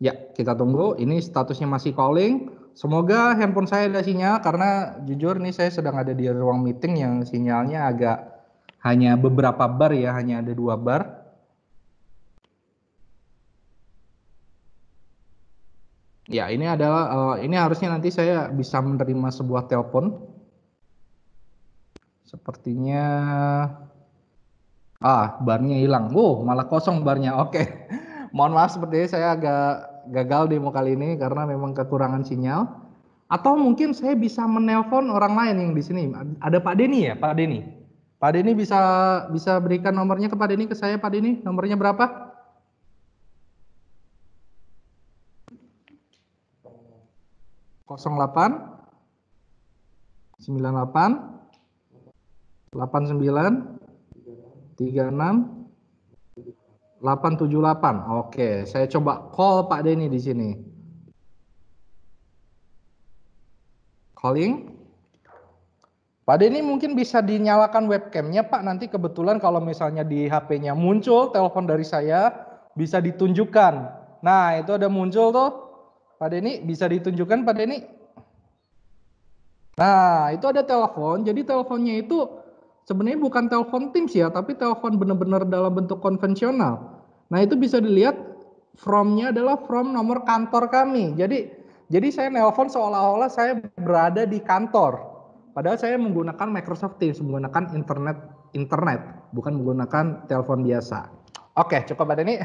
Ya, kita tunggu. Ini statusnya masih calling. Semoga handphone saya ada sinyal karena jujur nih saya sedang ada di ruang meeting yang sinyalnya agak hanya beberapa bar ya, hanya ada dua bar. Ya, ini adalah uh, ini harusnya nanti saya bisa menerima sebuah telepon. Sepertinya ah, barnya hilang. Wow, malah kosong barnya. Oke. Okay. *laughs* Mohon maaf seperti saya agak gagal demo kali ini karena memang kekurangan sinyal. Atau mungkin saya bisa menelpon orang lain yang di sini. Ada Pak Deni ya, Pak Deni. Pak Deni bisa bisa berikan nomornya kepada Pak ke saya, Pak Deni. Nomornya berapa? 08 98 89 36 878. Oke, saya coba call Pak Denny di sini. Calling. Pak Denny mungkin bisa dinyalakan webcamnya Pak. Nanti kebetulan kalau misalnya di HP-nya muncul telepon dari saya bisa ditunjukkan. Nah itu ada muncul tuh Pak Denny bisa ditunjukkan Pak Denny? Nah, itu ada telepon. Jadi teleponnya itu sebenarnya bukan telepon Teams ya, tapi telepon benar-benar dalam bentuk konvensional. Nah, itu bisa dilihat from-nya adalah from nomor kantor kami. Jadi jadi saya nelpon seolah-olah saya berada di kantor. Padahal saya menggunakan Microsoft Teams, menggunakan internet internet, bukan menggunakan telepon biasa. Oke, cukup Pak Denny. *laughs*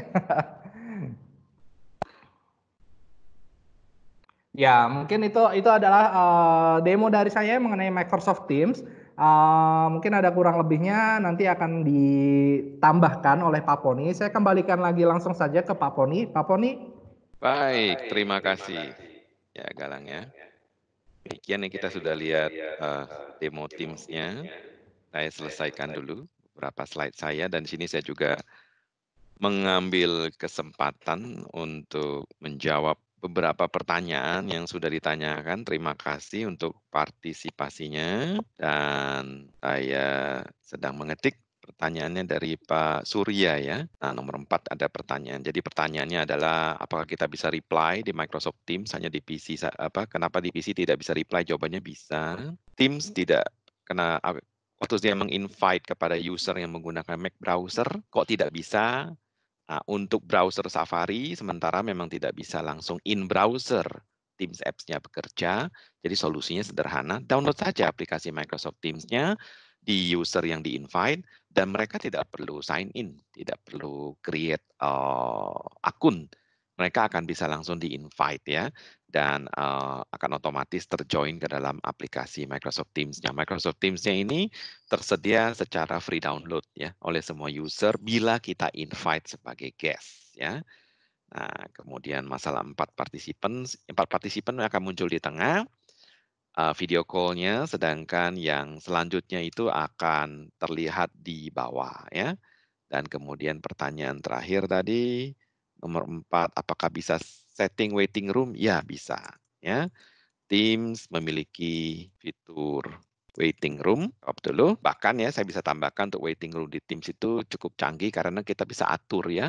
Ya, mungkin itu itu adalah uh, demo dari saya mengenai Microsoft Teams. Uh, mungkin ada kurang lebihnya nanti akan ditambahkan oleh Pak Poni. Saya kembalikan lagi langsung saja ke Pak Poni. Pak Poni. Baik, terima kasih. Ya, Galang ya. ya. Demikian yang kita sudah lihat uh, demo Teams-nya. Saya selesaikan dulu beberapa slide saya dan sini saya juga mengambil kesempatan untuk menjawab beberapa pertanyaan yang sudah ditanyakan. Terima kasih untuk partisipasinya. Dan saya sedang mengetik pertanyaannya dari Pak Surya ya. Nah, nomor empat ada pertanyaan. Jadi pertanyaannya adalah apakah kita bisa reply di Microsoft Teams hanya di PC apa kenapa di PC tidak bisa reply? Jawabannya bisa. Teams tidak kena waktu dia menginvite kepada user yang menggunakan Mac browser kok tidak bisa Nah, untuk browser Safari sementara memang tidak bisa langsung in browser Teams Apps-nya bekerja. Jadi solusinya sederhana, download saja aplikasi Microsoft Teams-nya di user yang di-invite dan mereka tidak perlu sign in, tidak perlu create uh, akun mereka akan bisa langsung di-invite ya dan uh, akan otomatis terjoin ke dalam aplikasi Microsoft Teams. nya Microsoft Teams-nya ini tersedia secara free download ya oleh semua user bila kita invite sebagai guest ya. Nah, kemudian masalah empat partisipan, empat partisipan akan muncul di tengah uh, video call-nya, sedangkan yang selanjutnya itu akan terlihat di bawah ya. Dan kemudian pertanyaan terakhir tadi Nomor empat, apakah bisa setting waiting room? Ya, bisa. Ya, Teams memiliki fitur waiting room. Jawab dulu. Bahkan ya, saya bisa tambahkan untuk waiting room di Teams itu cukup canggih karena kita bisa atur ya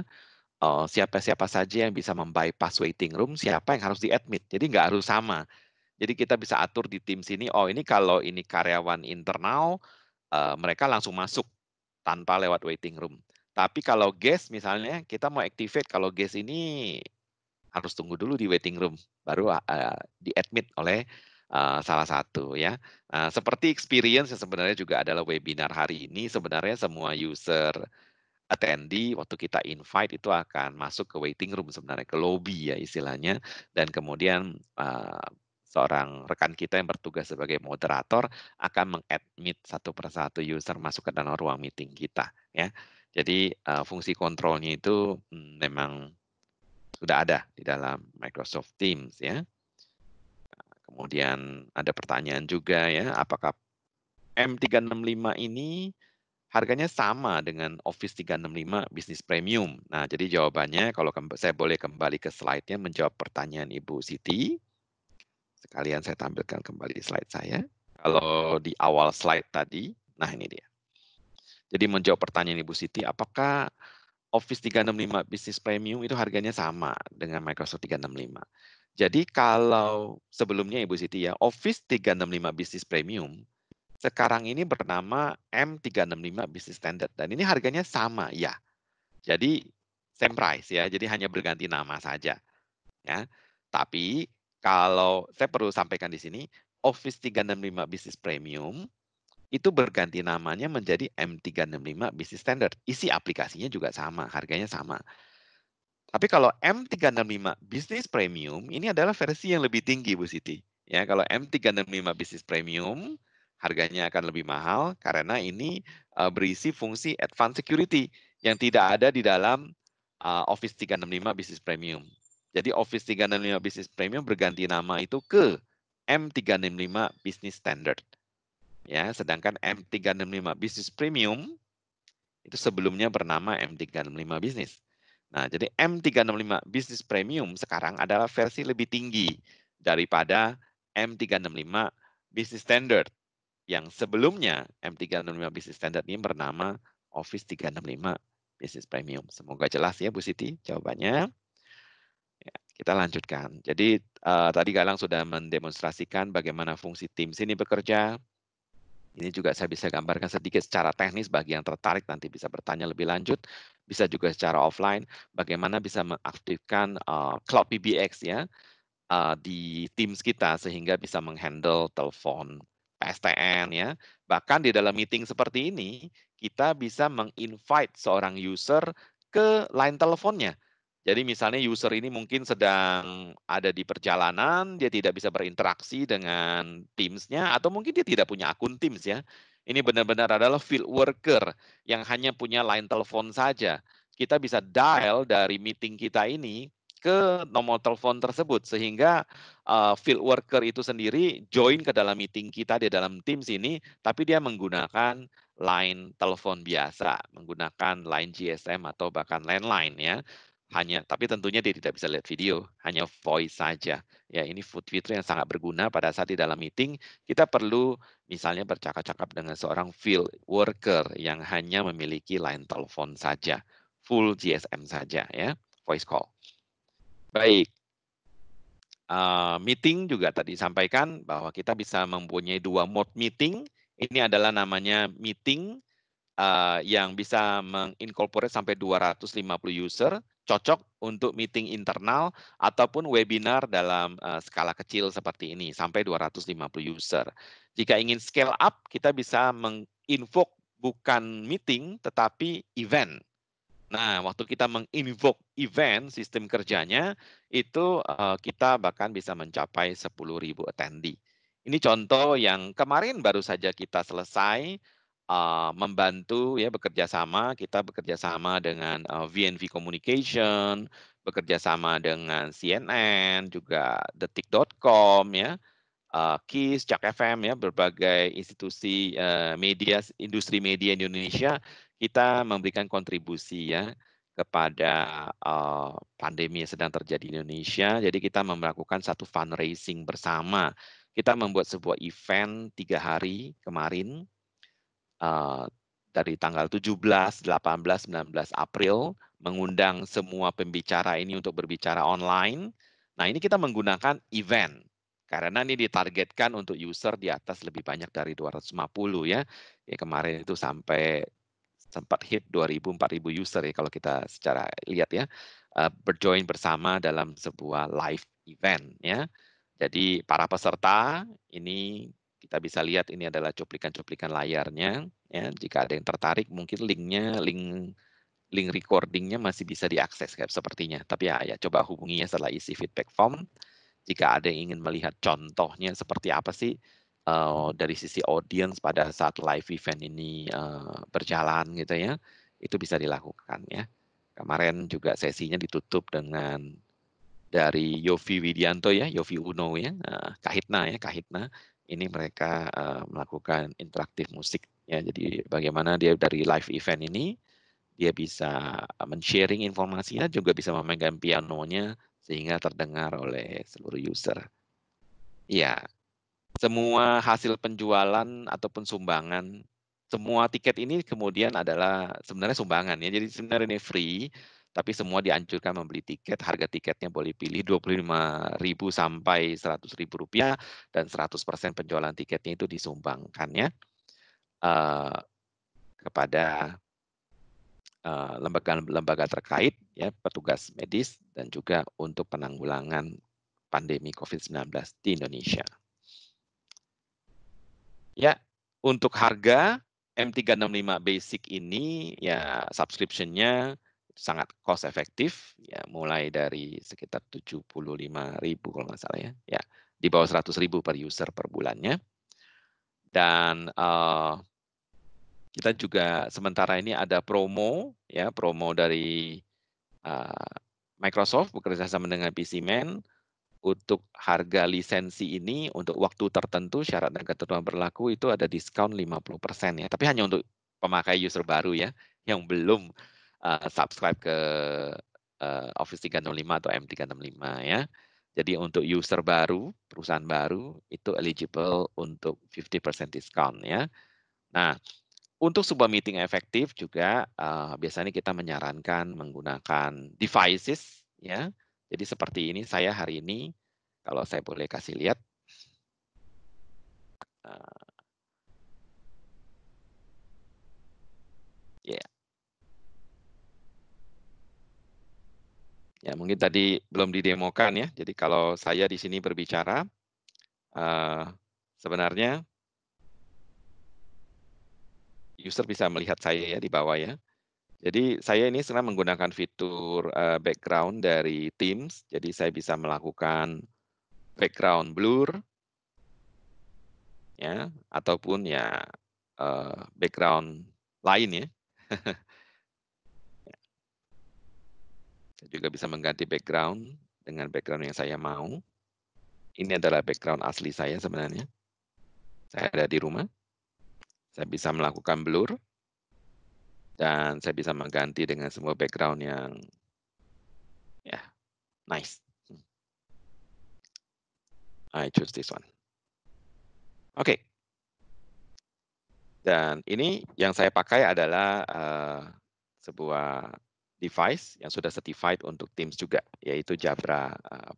eh, siapa-siapa saja yang bisa membypass waiting room, siapa yang harus di admit. Jadi nggak harus sama. Jadi kita bisa atur di Teams sini, oh ini kalau ini karyawan internal, eh, mereka langsung masuk tanpa lewat waiting room. Tapi kalau guest misalnya kita mau activate kalau guest ini harus tunggu dulu di waiting room baru uh, di admit oleh Uh, salah satu ya. Uh, seperti experience yang sebenarnya juga adalah webinar hari ini sebenarnya semua user attendee waktu kita invite itu akan masuk ke waiting room sebenarnya ke lobby ya istilahnya dan kemudian uh, seorang rekan kita yang bertugas sebagai moderator akan mengadmit satu persatu user masuk ke dalam ruang meeting kita ya. Jadi uh, fungsi kontrolnya itu hmm, memang sudah ada di dalam Microsoft Teams ya. Kemudian ada pertanyaan juga ya, apakah M365 ini harganya sama dengan Office 365 Business premium. Nah, jadi jawabannya kalau saya boleh kembali ke slide-nya menjawab pertanyaan Ibu Siti. Sekalian saya tampilkan kembali di slide saya. Kalau di awal slide tadi, nah ini dia. Jadi menjawab pertanyaan Ibu Siti, apakah Office 365 Business Premium itu harganya sama dengan Microsoft 365? Jadi kalau sebelumnya Ibu Siti ya, Office 365 Business Premium sekarang ini bernama M365 Business Standard dan ini harganya sama ya. Jadi same price ya, jadi hanya berganti nama saja. Ya. Tapi kalau saya perlu sampaikan di sini, Office 365 Business Premium itu berganti namanya menjadi M365 Business Standard. Isi aplikasinya juga sama, harganya sama. Tapi kalau M365 Business Premium ini adalah versi yang lebih tinggi Bu Siti. Ya, kalau M365 Business Premium harganya akan lebih mahal karena ini eh, berisi fungsi advanced security yang tidak ada di dalam eh, Office 365 Business Premium. Jadi Office 365 Business Premium berganti nama itu ke M365 Business Standard. Ya, sedangkan M365 Business Premium itu sebelumnya bernama M365 Business. Nah, jadi M365 Business Premium sekarang adalah versi lebih tinggi daripada M365 Business Standard yang sebelumnya M365 Business Standard ini bernama Office 365 Business Premium. Semoga jelas ya Bu Siti jawabannya. Ya, kita lanjutkan. Jadi uh, tadi Galang sudah mendemonstrasikan bagaimana fungsi Teams ini bekerja, ini juga saya bisa gambarkan sedikit secara teknis bagi yang tertarik nanti bisa bertanya lebih lanjut, bisa juga secara offline bagaimana bisa mengaktifkan uh, Cloud PBX ya uh, di Teams kita sehingga bisa menghandle telepon PSTN ya. Bahkan di dalam meeting seperti ini kita bisa menginvite seorang user ke line teleponnya jadi misalnya user ini mungkin sedang ada di perjalanan, dia tidak bisa berinteraksi dengan teams atau mungkin dia tidak punya akun Teams ya. Ini benar-benar adalah field worker yang hanya punya line telepon saja. Kita bisa dial dari meeting kita ini ke nomor telepon tersebut sehingga uh, field worker itu sendiri join ke dalam meeting kita di dalam Teams ini tapi dia menggunakan line telepon biasa, menggunakan line GSM atau bahkan landline ya hanya tapi tentunya dia tidak bisa lihat video, hanya voice saja. Ya, ini food fitur yang sangat berguna pada saat di dalam meeting kita perlu misalnya bercakap-cakap dengan seorang field worker yang hanya memiliki line telepon saja, full GSM saja ya, voice call. Baik. Uh, meeting juga tadi sampaikan bahwa kita bisa mempunyai dua mode meeting. Ini adalah namanya meeting uh, yang bisa mengincorporate sampai 250 user cocok untuk meeting internal ataupun webinar dalam eh, skala kecil seperti ini sampai 250 user. Jika ingin scale up, kita bisa menginvoke bukan meeting tetapi event. Nah, waktu kita menginvoke event sistem kerjanya itu eh, kita bahkan bisa mencapai 10.000 attendee. Ini contoh yang kemarin baru saja kita selesai Eh, membantu ya bekerja sama kita bekerja sama dengan uh, eh, VNV Communication bekerja sama dengan CNN juga detik.com ya uh, eh, KIS, Cak FM ya berbagai institusi uh, media industri media Indonesia kita memberikan kontribusi ya kepada uh, pandemi yang sedang terjadi di Indonesia. Jadi kita melakukan satu fundraising bersama. Kita membuat sebuah event tiga hari kemarin Eh, dari tanggal 17, 18, 19 April mengundang semua pembicara ini untuk berbicara online. Nah, ini kita menggunakan event karena ini ditargetkan untuk user di atas lebih banyak dari 250 ya. Ya kemarin itu sampai sempat hit 2000 4000 user ya kalau kita secara lihat ya. Eh, berjoin bersama dalam sebuah live event ya. Jadi para peserta ini kita bisa lihat ini adalah cuplikan-cuplikan layarnya. Ya, jika ada yang tertarik, mungkin linknya, link link recordingnya masih bisa diakses kayak sepertinya. Tapi ya, ya coba ya setelah isi feedback form. Jika ada yang ingin melihat contohnya seperti apa sih uh, dari sisi audience pada saat live event ini uh, berjalan gitu ya, itu bisa dilakukan ya. Kemarin juga sesinya ditutup dengan dari Yofi Widianto ya, Yofi Uno ya, eh, Kahitna ya, Kahitna ini mereka uh, melakukan interaktif musik ya jadi bagaimana dia dari live event ini dia bisa men-sharing informasinya juga bisa memegang pianonya sehingga terdengar oleh seluruh user. Ya, semua hasil penjualan ataupun sumbangan semua tiket ini kemudian adalah sebenarnya sumbangan ya. Jadi sebenarnya ini free, tapi semua dianjurkan membeli tiket. Harga tiketnya boleh pilih ribu sampai seratus ribu rupiah dan seratus persen penjualan tiketnya itu disumbangkannya uh, eh, kepada lembaga-lembaga eh, uh, terkait, ya petugas medis dan juga untuk penanggulangan pandemi COVID-19 di Indonesia. Ya, untuk harga M365 Basic ini ya subscription-nya sangat cost efektif ya mulai dari sekitar 75.000 kalau nggak salah ya ya di bawah 100.000 per user per bulannya dan uh, kita juga sementara ini ada promo ya promo dari uh, Microsoft bekerja sama dengan PC Man untuk harga lisensi ini untuk waktu tertentu syarat dan ketentuan berlaku itu ada diskon 50% ya tapi hanya untuk pemakai user baru ya yang belum Eh, subscribe ke uh, Office 365 atau M365 ya. Jadi untuk user baru, perusahaan baru itu eligible untuk 50% discount ya. Nah, untuk sebuah meeting efektif juga uh, biasanya kita menyarankan menggunakan devices ya. Jadi seperti ini saya hari ini kalau saya boleh kasih lihat uh, ya yeah. Ya, mungkin tadi belum didemokan ya. Jadi kalau saya di sini berbicara, uh, sebenarnya user bisa melihat saya ya di bawah ya. Jadi saya ini sekarang menggunakan fitur uh, background dari Teams. Jadi saya bisa melakukan background blur, ya, ataupun ya uh, background lain ya. *laughs* juga bisa mengganti background dengan background yang saya mau. Ini adalah background asli saya sebenarnya. Saya ada di rumah. Saya bisa melakukan blur. Dan saya bisa mengganti dengan semua background yang ya nice. Hmm. I choose this one. Oke. Okay. Dan ini yang saya pakai adalah uh, sebuah device yang sudah certified untuk Teams juga, yaitu Jabra uh,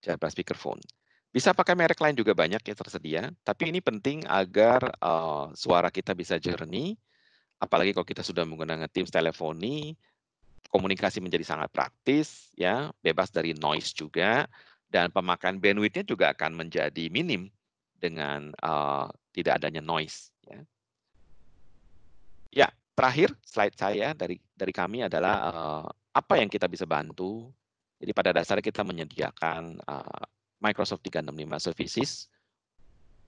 Jabra speakerphone. Bisa pakai merek lain juga banyak yang tersedia, tapi ini penting agar uh, suara kita bisa jernih, apalagi kalau kita sudah menggunakan Teams teleponi, komunikasi menjadi sangat praktis, ya, bebas dari noise juga, dan pemakaian bandwidthnya juga akan menjadi minim dengan uh, tidak adanya noise. Ya terakhir slide saya dari dari kami adalah uh, apa yang kita bisa bantu. Jadi pada dasarnya kita menyediakan uh, Microsoft 365 services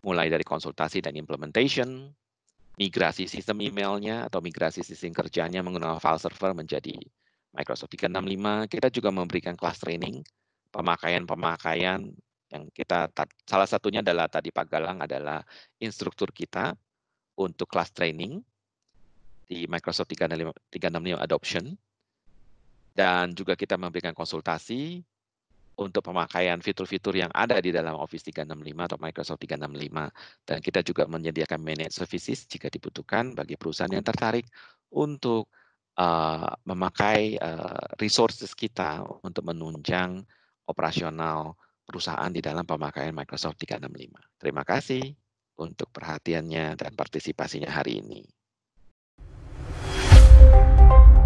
mulai dari konsultasi dan implementation, migrasi sistem emailnya atau migrasi sistem kerjanya menggunakan file server menjadi Microsoft 365. Kita juga memberikan kelas training, pemakaian-pemakaian yang kita salah satunya adalah tadi Pak Galang adalah instruktur kita untuk kelas training di Microsoft 365 Adoption. Dan juga kita memberikan konsultasi untuk pemakaian fitur-fitur yang ada di dalam Office 365 atau Microsoft 365. Dan kita juga menyediakan managed services jika dibutuhkan bagi perusahaan yang tertarik untuk uh, memakai uh, resources kita untuk menunjang operasional perusahaan di dalam pemakaian Microsoft 365. Terima kasih untuk perhatiannya dan partisipasinya hari ini. you